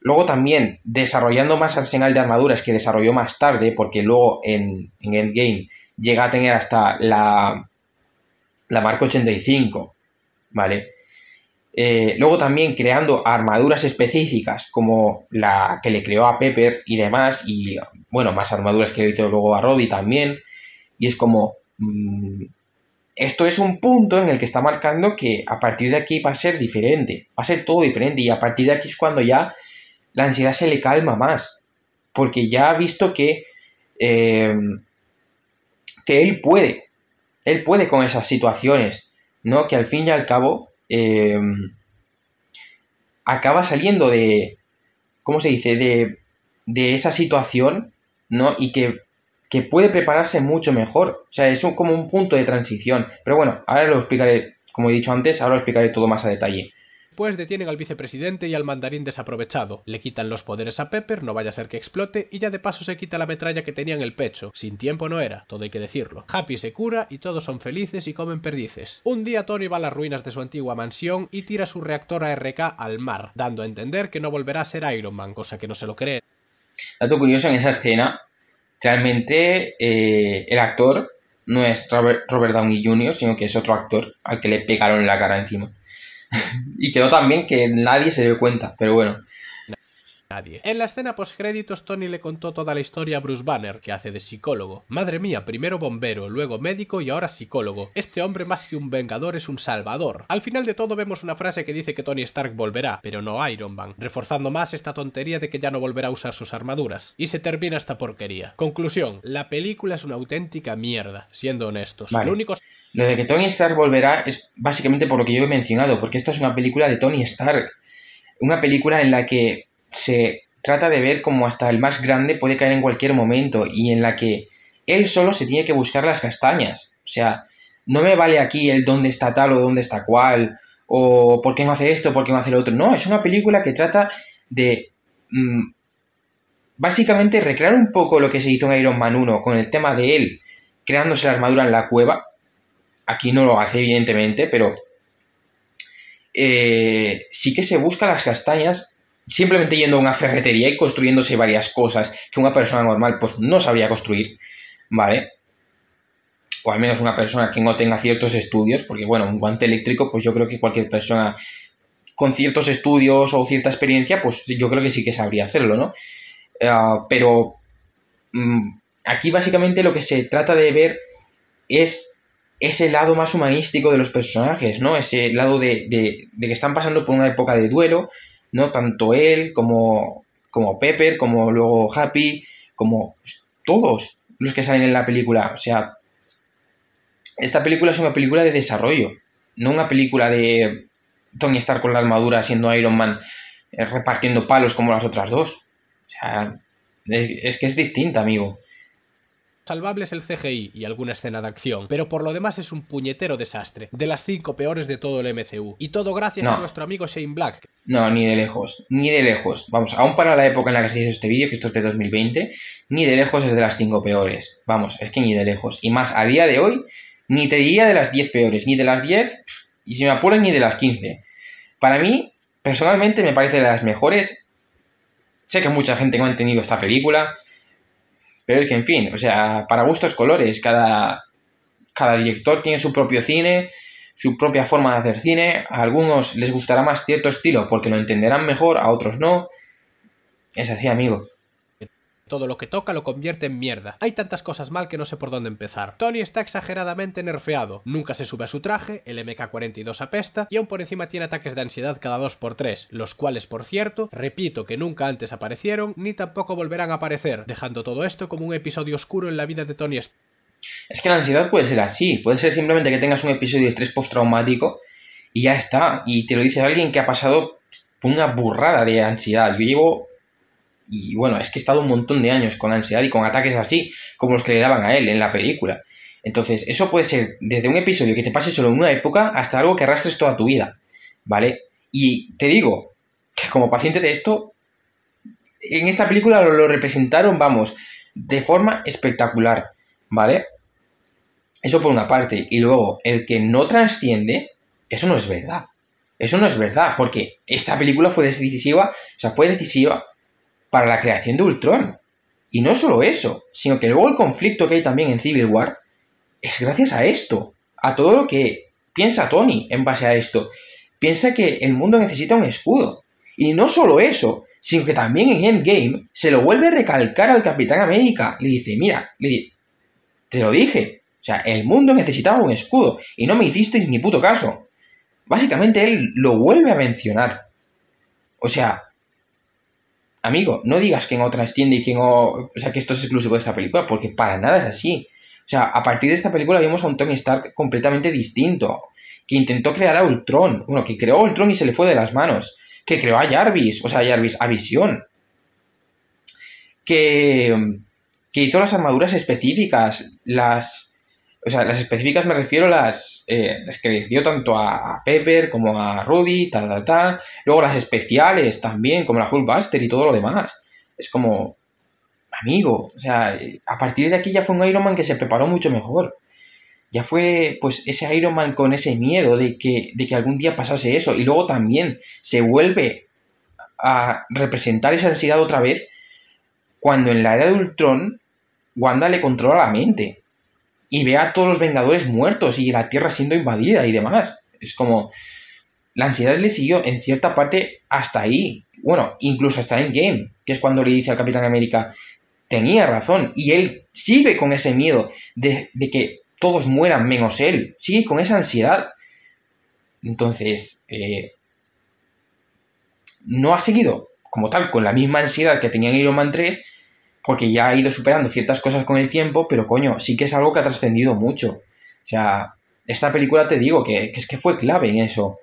Luego también desarrollando más arsenal de armaduras que desarrolló más tarde, porque luego en, Endgame llega a tener hasta la, la marca 85, ¿vale? Eh, luego también creando armaduras específicas como la que le creó a Pepper y demás, y bueno, más armaduras que le hizo luego a Roddy también, y es como mm, esto es un punto en el que está marcando que a partir de aquí va a ser diferente, va a ser todo diferente y a partir de aquí es cuando ya la ansiedad se le calma más, porque ya ha visto que, eh, que él puede, él puede con esas situaciones, ¿no? Que al fin y al cabo eh, acaba saliendo de, ¿cómo se dice?, de, de esa situación, ¿no? Y que que puede prepararse mucho mejor. O sea, es como un punto de transición. Pero bueno, ahora lo explicaré, como he dicho antes, ahora lo explicaré todo más a detalle. Pues detienen al vicepresidente y al mandarín desaprovechado, le quitan los poderes a Pepper, no vaya a ser que explote, y ya de paso se quita la metralla que tenía en el pecho. Sin tiempo no era, todo hay que decirlo. Happy se cura y todos son felices y comen perdices. Un día Tony va a las ruinas de su antigua mansión y tira su reactor ARK al mar, dando a entender que no volverá a ser Iron Man, cosa que no se lo cree. Dato curioso en esa escena, Realmente eh, el actor no es Robert Downey Jr., sino que es otro actor al que le pegaron la cara encima. y quedó tan bien que nadie se dio cuenta, pero bueno. En la escena post-créditos, Tony le contó toda la historia a Bruce Banner, que hace de psicólogo. Madre mía, primero bombero, luego médico y ahora psicólogo. Este hombre más que un vengador es un salvador. Al final de todo vemos una frase que dice que Tony Stark volverá, pero no Iron Man, reforzando más esta tontería de que ya no volverá a usar sus armaduras. Y se termina esta porquería. Conclusión, la película es una auténtica mierda, siendo honestos. único... Lo de que Tony Stark volverá es básicamente por lo que yo he mencionado, porque esta es una película de Tony Stark. Una película en la que se trata de ver cómo hasta el más grande puede caer en cualquier momento y en la que él solo se tiene que buscar las castañas. O sea, no me vale aquí el dónde está tal o dónde está cual, o por qué no hace esto, por qué no hace lo otro. No, es una película que trata de mm, básicamente recrear un poco lo que se hizo en Iron Man 1 con el tema de él creándose la armadura en la cueva. Aquí no lo hace, evidentemente, pero eh, sí que se busca las castañas simplemente yendo a una ferretería y construyéndose varias cosas que una persona normal pues no sabría construir, ¿vale? O al menos una persona que no tenga ciertos estudios, porque bueno, un guante eléctrico pues yo creo que cualquier persona con ciertos estudios o cierta experiencia pues yo creo que sí que sabría hacerlo, ¿no? Ah, pero mm, aquí básicamente lo que se trata de ver es ese lado más humanístico de los personajes, ¿no? Ese lado de, de que están pasando por una época de duelo, ¿no? Tanto él como, como Pepper, como luego Happy, como todos los que salen en la película. O sea, esta película es una película de desarrollo, no una película de Tony Stark con la armadura siendo Iron Man eh, repartiendo palos como las otras dos. O sea, es que es distinta, amigo. Salvable es el CGI y alguna escena de acción, pero por lo demás es un puñetero desastre, de las cinco peores de todo el MCU. Y todo gracias a nuestro amigo Shane Black. No, ni de lejos, ni de lejos. Vamos, aún para la época en la que se hizo este vídeo, que esto es de 2020, ni de lejos es de las cinco peores. Vamos, es que ni de lejos. Y más, a día de hoy, ni te diría de las 10 peores, ni de las 10, y si me apuran, ni de las 15. Para mí, personalmente, me parece de las mejores. Sé que mucha gente no ha entendido esta película pero es que, en fin, o sea, para gustos colores, cada, cada director tiene su propio cine, su propia forma de hacer cine, a algunos les gustará más cierto estilo porque lo entenderán mejor, a otros no. Es así, amigo. Todo lo que toca lo convierte en mierda. Hay tantas cosas mal que no sé por dónde empezar. Tony está exageradamente nerfeado. Nunca se sube a su traje, el MK42 apesta y aún por encima tiene ataques de ansiedad cada dos por tres. los cuales, por cierto, repito que nunca antes aparecieron ni tampoco volverán a aparecer, dejando todo esto como un episodio oscuro en la vida de Tony Es que la ansiedad puede ser así, puede ser simplemente que tengas un episodio de estrés postraumático y ya está, y te lo dice alguien que ha pasado una burrada de ansiedad. Yo llevo y bueno, es que he estado un montón de años con ansiedad y con ataques así, como los que le daban a él en la película. Entonces, eso puede ser desde un episodio que te pase solo en una época hasta algo que arrastres toda tu vida, ¿vale? Y te digo que como paciente de esto, en esta película lo, representaron, vamos, de forma espectacular, ¿vale? Eso por una parte. Y luego, el que no trasciende, eso no es verdad. Eso no es verdad, porque esta película fue decisiva, o sea, fue decisiva para la creación de Ultron. Y no solo eso, sino que luego el conflicto que hay también en Civil War es gracias a esto, a todo lo que piensa Tony en base a esto. Piensa que el mundo necesita un escudo. Y no solo eso, sino que también en Endgame se lo vuelve a recalcar al Capitán América. Le dice, mira, te lo dije. O sea, el mundo necesitaba un escudo y no me hicisteis ni puto caso. Básicamente él lo vuelve a mencionar. O sea, amigo, no digas que en otra y que no, o... sea, que esto es exclusivo de esta película, porque para nada es así. O sea, a partir de esta película vimos a un Tony Stark completamente distinto, que intentó crear a Ultron, bueno, que creó Ultron y se le fue de las manos, que creó a Jarvis, o sea, a Jarvis, a Visión, que, que hizo las armaduras específicas, las o sea, las específicas me refiero a las, eh, que les dio tanto a Pepper como a Rudy, tal, tal, tal. Luego las especiales también, como la Hulkbuster y todo lo demás. Es como, amigo, o sea, a partir de aquí ya fue un Iron Man que se preparó mucho mejor. Ya fue, pues, ese Iron Man con ese miedo de que, de que algún día pasase eso. Y luego también se vuelve a representar esa ansiedad otra vez cuando en la era de Ultron Wanda le controla la mente y ve a todos los Vengadores muertos y la Tierra siendo invadida y demás. Es como. La ansiedad le siguió en cierta parte hasta ahí. Bueno, incluso hasta Game que es cuando le dice al Capitán América, tenía razón. Y él sigue con ese miedo de, que todos mueran menos él. Sigue con esa ansiedad. Entonces, eh, no ha seguido como tal con la misma ansiedad que tenía en Iron Man 3, porque ya ha ido superando ciertas cosas con el tiempo, pero coño, sí que es algo que ha trascendido mucho. O sea, esta película te digo que, es que fue clave en eso.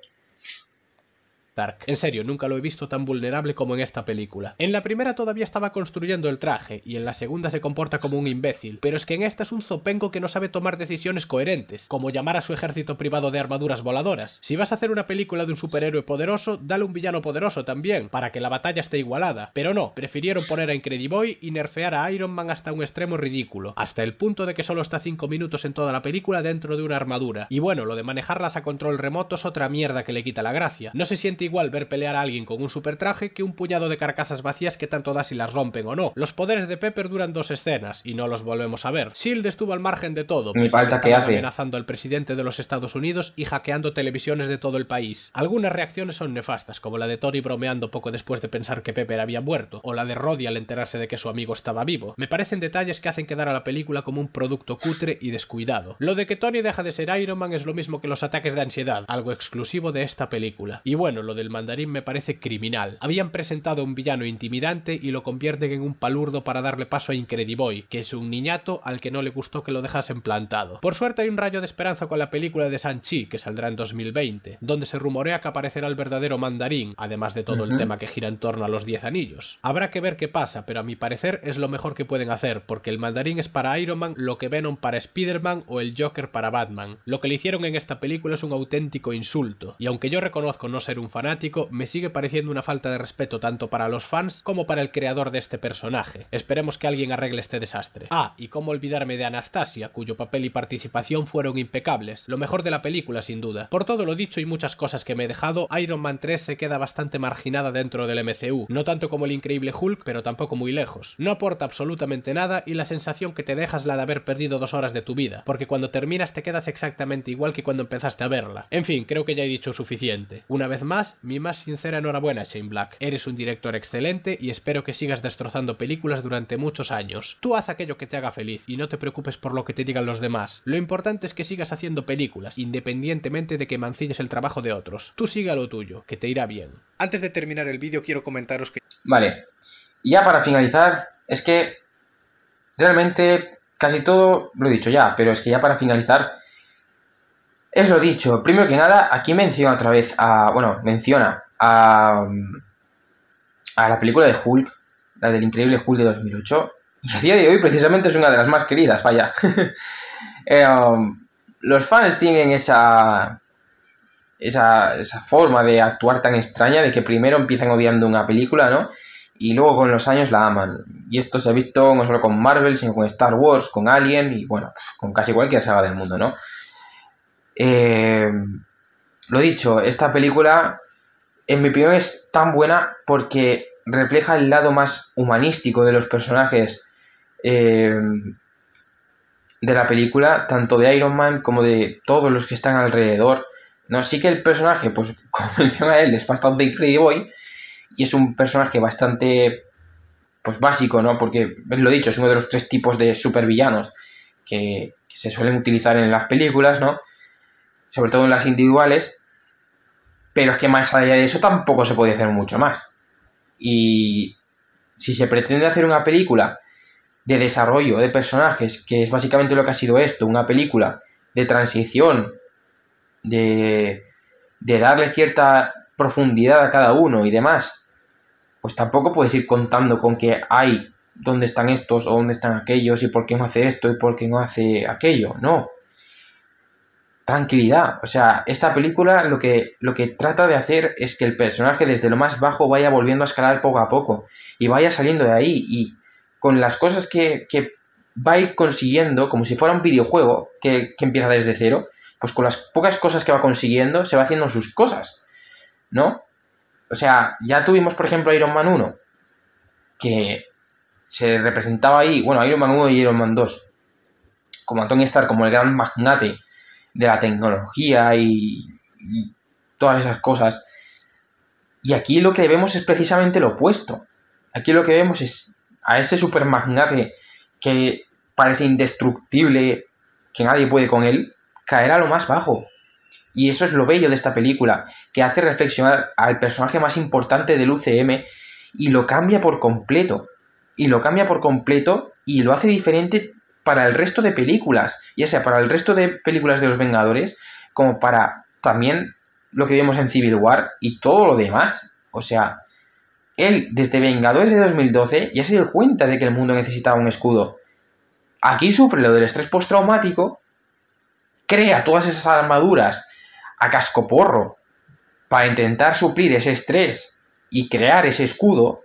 En serio, nunca lo he visto tan vulnerable como en esta película. En la primera todavía estaba construyendo el traje, y en la segunda se comporta como un imbécil, pero es que en esta es un zopengo que no sabe tomar decisiones coherentes, como llamar a su ejército privado de armaduras voladoras. Si vas a hacer una película de un superhéroe poderoso, dale un villano poderoso también, para que la batalla esté igualada. Pero no, prefirieron poner a Incrediboy y nerfear a Iron Man hasta un extremo ridículo, hasta el punto de que solo está 5 minutos en toda la película dentro de una armadura. Y bueno, lo de manejarlas a control remoto es otra mierda que le quita la gracia. No se siente igual ver pelear a alguien con un super traje que un puñado de carcasas vacías que tanto da si las rompen o no. Los poderes de Pepper duran dos escenas y no los volvemos a ver. Shield estuvo al margen de todo, amenazando al presidente de los Estados Unidos y hackeando televisiones de todo el país. Algunas reacciones son nefastas, como la de Tony bromeando poco después de pensar que Pepper había muerto, o la de Roddy al enterarse de que su amigo estaba vivo. Me parecen detalles que hacen quedar a la película como un producto cutre y descuidado. Lo de que Tony deja de ser Iron Man es lo mismo que los ataques de ansiedad, algo exclusivo de esta película. Y bueno, lo del mandarín me parece criminal. Habían presentado a un villano intimidante y lo convierten en un palurdo para darle paso a Incrediboy, que es un niñato al que no le gustó que lo dejasen plantado. Por suerte hay un rayo de esperanza con la película de Sanchi, que saldrá en 2020, donde se rumorea que aparecerá el verdadero mandarín, además de todo el tema que gira en torno a los 10 anillos. Habrá que ver qué pasa, pero a mi parecer es lo mejor que pueden hacer, porque el mandarín es para Iron Man lo que Venom para Spider-Man o el Joker para Batman. Lo que le hicieron en esta película es un auténtico insulto, y aunque yo reconozco no ser un fan me sigue pareciendo una falta de respeto tanto para los fans como para el creador de este personaje. Esperemos que alguien arregle este desastre. Ah, y cómo olvidarme de Anastasia, cuyo papel y participación fueron impecables, lo mejor de la película sin duda. Por todo lo dicho y muchas cosas que me he dejado, Iron Man 3 se queda bastante marginada dentro del MCU, no tanto como el increíble Hulk, pero tampoco muy lejos. No aporta absolutamente nada y la sensación que te dejas la de haber perdido dos horas de tu vida, porque cuando terminas te quedas exactamente igual que cuando empezaste a verla. En fin, creo que ya he dicho suficiente. Una vez más, mi más sincera enhorabuena, Shane Black. Eres un director excelente y espero que sigas destrozando películas durante muchos años. Tú haz aquello que te haga feliz y no te preocupes por lo que te digan los demás. Lo importante es que sigas haciendo películas, independientemente de que mancilles el trabajo de otros. Tú siga lo tuyo, que te irá bien. Antes de terminar el vídeo quiero comentaros que... Vale. ya para finalizar, es que realmente casi todo lo he dicho ya, pero es que ya para finalizar eso dicho, primero que nada, aquí menciona otra vez a. Bueno, menciona a. a la película de Hulk, la del increíble Hulk de 2008. Y a día de hoy, precisamente, es una de las más queridas, vaya. Eh, um, los fans tienen esa, esa. esa forma de actuar tan extraña de que primero empiezan odiando una película, ¿no? Y luego con los años la aman. Y esto se ha visto no solo con Marvel, sino con Star Wars, con Alien y bueno, con casi cualquier saga del mundo, ¿no? Eh, lo dicho, esta película, en mi opinión, es tan buena porque refleja el lado más humanístico de los personajes eh, de la película, tanto de Iron Man como de todos los que están alrededor. No, sí que el personaje, pues como menciona él, es bastante increíble Boy y es un personaje bastante pues básico, ¿no? Porque, lo dicho, es uno de los tres tipos de supervillanos que, que se suelen utilizar en las películas, ¿no? sobre todo en las individuales, pero es que más allá de eso tampoco se puede hacer mucho más. Y si se pretende hacer una película de desarrollo de personajes, que es básicamente lo que ha sido esto, una película de transición, de, de darle cierta profundidad a cada uno y demás, pues tampoco puedes ir contando con que hay dónde están estos o dónde están aquellos y por qué no hace esto y por qué no hace aquello, no tranquilidad. O sea, esta película lo que, lo que trata de hacer es que el personaje desde lo más bajo vaya volviendo a escalar poco a poco y vaya saliendo de ahí y con las cosas que, que va a ir consiguiendo, como si fuera un videojuego que, empieza desde cero, pues con las pocas cosas que va consiguiendo se va haciendo sus cosas, ¿no? O sea, ya tuvimos, por ejemplo, Iron Man 1, que se representaba ahí, bueno, Iron Man 1 y Iron Man 2, como Tony Stark, como el gran magnate, de la tecnología y, todas esas cosas. Y aquí lo que vemos es precisamente lo opuesto. Aquí lo que vemos es a ese supermagnate que parece indestructible, que nadie puede con él, caer a lo más bajo. Y eso es lo bello de esta película, que hace reflexionar al personaje más importante del UCM y lo cambia por completo. Y lo cambia por completo y lo hace diferente para el resto de películas, ya sea para el resto de películas de los Vengadores, como para también lo que vimos en Civil War y todo lo demás. O sea, él desde Vengadores de 2012 ya se dio cuenta de que el mundo necesitaba un escudo. Aquí sufre lo del estrés postraumático, crea todas esas armaduras a cascoporro para intentar suplir ese estrés y crear ese escudo.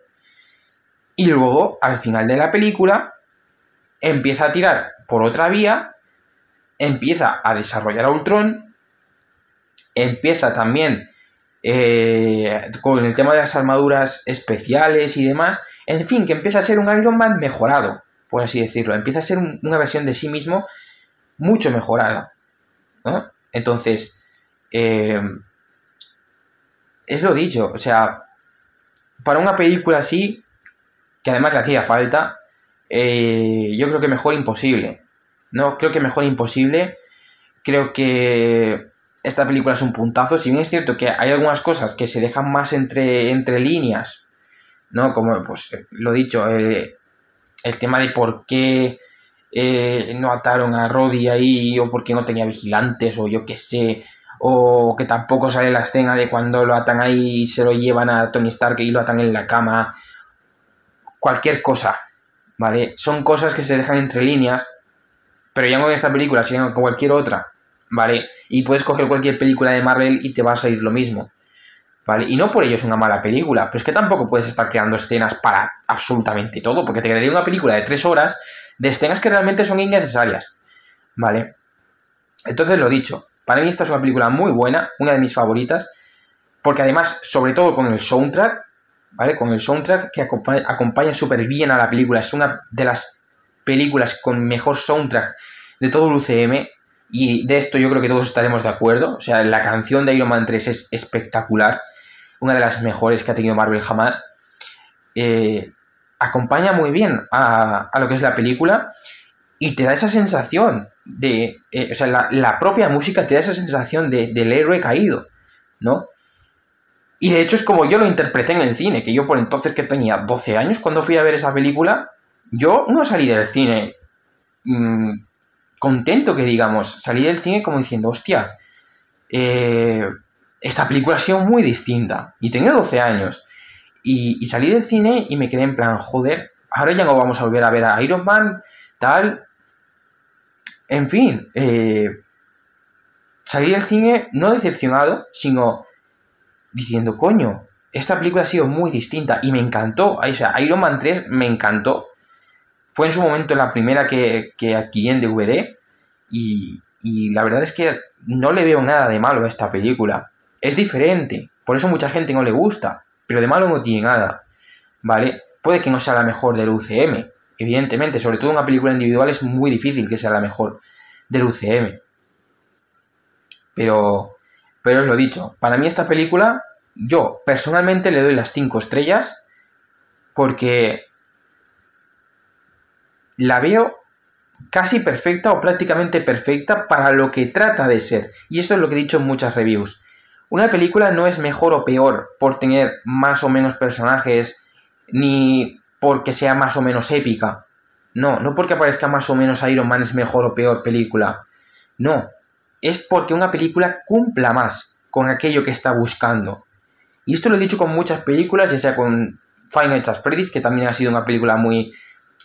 Y luego, al final de la película, empieza a tirar por otra vía, empieza a desarrollar a Ultron, empieza también eh, con el tema de las armaduras especiales y demás, en fin, que empieza a ser un Iron Man mejorado, por así decirlo, empieza a ser una versión de sí mismo mucho mejorada. Entonces, eh, es lo dicho, o sea, para una película así, que además le hacía falta, eh, yo creo que mejor imposible. No, creo que mejor imposible. Creo que esta película es un puntazo. Si bien es cierto que hay algunas cosas que se dejan más entre, entre líneas, ¿no? Como, pues, lo dicho, el tema de por qué eh, no ataron a Roddy ahí, o por qué no tenía vigilantes, o yo qué sé, o que tampoco sale la escena de cuando lo atan ahí y se lo llevan a Tony Stark y lo atan en la cama. Cualquier cosa, ¿vale? Son cosas que se dejan entre líneas, pero ya no en esta película, sino con cualquier otra, ¿vale? Y puedes coger cualquier película de Marvel y te va a salir lo mismo, ¿vale? Y no por ello es una mala película, pero es que tampoco puedes estar creando escenas para absolutamente todo, porque te quedaría una película de tres horas de escenas que realmente son innecesarias, ¿vale? Entonces, lo dicho, para mí esta es una película muy buena, una de mis favoritas, porque además, sobre todo con el soundtrack, ¿vale? Con el soundtrack que acompaña, súper bien a la película. Es una de las películas con mejor soundtrack de todo el UCM. Y de esto yo creo que todos estaremos de acuerdo. O sea, la canción de Iron Man 3 es espectacular. Una de las mejores que ha tenido Marvel jamás. Eh, acompaña muy bien a, lo que es la película. Y te da esa sensación de. Eh, o sea, la, la, propia música te da esa sensación de, del héroe caído. ¿No? Y de hecho es como yo lo interpreté en el cine, que yo por entonces que tenía 12 años, cuando fui a ver esa película, yo no salí del cine mm, contento, que digamos, salí del cine como diciendo, hostia, eh, esta película ha sido muy distinta. Y tenía 12 años. Y, salí del cine y me quedé en plan, joder, ahora ya no vamos a volver a ver a Iron Man, tal. En fin, eh, salí del cine no decepcionado, sino diciendo, coño, esta película ha sido muy distinta y me encantó. Iron Man 3 me encantó. Fue en su momento la primera que, que adquirí en DVD y, y la verdad es que no le veo nada de malo a esta película. Es diferente, por eso mucha gente no le gusta, pero de malo no tiene nada. ¿Vale? Puede que no sea la mejor del UCM, evidentemente, sobre todo una película individual es muy difícil que sea la mejor del UCM. Pero pero os lo he dicho, para mí esta película, yo personalmente le doy las 5 estrellas porque la veo casi perfecta o prácticamente perfecta para lo que trata de ser. Y esto es lo que he dicho en muchas reviews. Una película no es mejor o peor por tener más o menos personajes, ni porque sea más o menos épica. No, no porque aparezca más o menos Iron Man es mejor o peor película. No, es porque una película cumpla más con aquello que está buscando. Y esto lo he dicho con muchas películas, ya sea con Final Fantasy que también ha sido una película muy,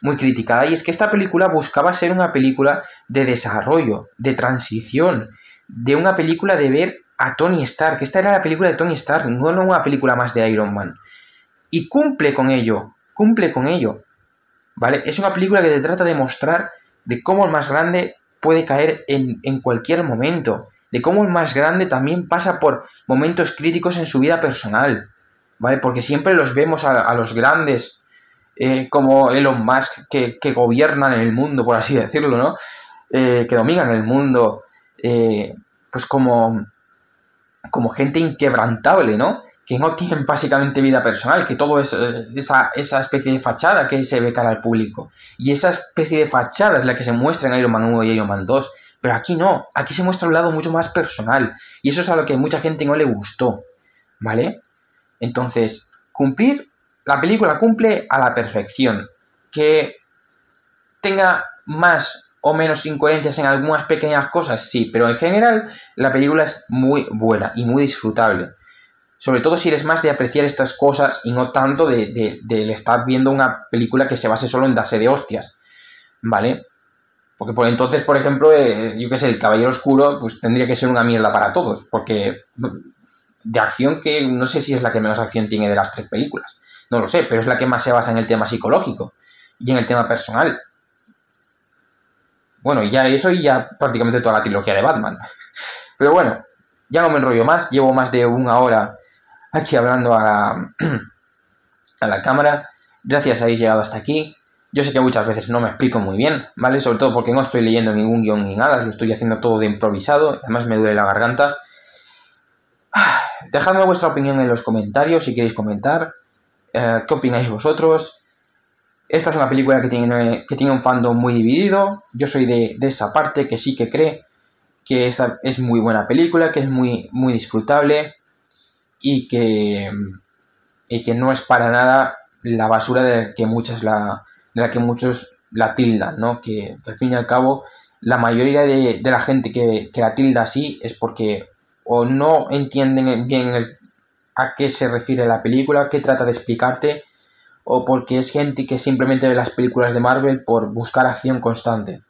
muy criticada, y es que esta película buscaba ser una película de desarrollo, de transición, de una película de ver a Tony Stark. Esta era la película de Tony Stark, no una película más de Iron Man. Y cumple con ello, cumple con ello. ¿Vale? Es una película que te trata de mostrar de cómo el más grande puede caer en, cualquier momento, de cómo el más grande también pasa por momentos críticos en su vida personal, ¿vale? Porque siempre los vemos a, los grandes eh, como Elon Musk que, que, gobiernan el mundo, por así decirlo, ¿no? Eh, que dominan el mundo, eh, pues como, como gente inquebrantable, ¿no? que no tienen básicamente vida personal, que todo es eh, esa, esa, especie de fachada que se ve cara al público. Y esa especie de fachada es la que se muestra en Iron Man 1 y Iron Man 2. Pero aquí no, aquí se muestra un lado mucho más personal. Y eso es a lo que mucha gente no le gustó. ¿Vale? Entonces, cumplir, la película cumple a la perfección. Que tenga más o menos incoherencias en algunas pequeñas cosas, sí, pero en general la película es muy buena y muy disfrutable sobre todo si eres más de apreciar estas cosas y no tanto de, estar viendo una película que se base solo en darse de hostias, ¿vale? Porque por entonces, por ejemplo, eh, yo qué sé, el Caballero Oscuro, pues tendría que ser una mierda para todos, porque de acción que no sé si es la que menos acción tiene de las tres películas, no lo sé, pero es la que más se basa en el tema psicológico y en el tema personal. Bueno, ya eso y ya prácticamente toda la trilogía de Batman. Pero bueno, ya no me enrollo más, llevo más de una hora aquí hablando a la, a la cámara. Gracias, habéis llegado hasta aquí. Yo sé que muchas veces no me explico muy bien, ¿vale? Sobre todo porque no estoy leyendo ningún guión ni nada, lo estoy haciendo todo de improvisado, además me duele la garganta. Dejadme vuestra opinión en los comentarios si queréis comentar. Eh, ¿Qué opináis vosotros? Esta es una película que tiene, que tiene un fandom muy dividido. Yo soy de, esa parte que sí que cree que esta es muy buena película, que es muy, muy disfrutable y que, y que no es para nada la basura de la que, muchas la, la que muchos la tildan, ¿no? Que, al fin y al cabo la mayoría de, la gente que, la tilda así es porque o no entienden bien a qué se refiere la película, qué trata de explicarte, o porque es gente que simplemente ve las películas de Marvel por buscar acción constante.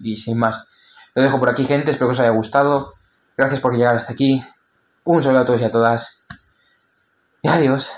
Y sin más, lo dejo por aquí gente, espero que os haya gustado, gracias por llegar hasta aquí, un saludo a todos y a todas. Y adiós.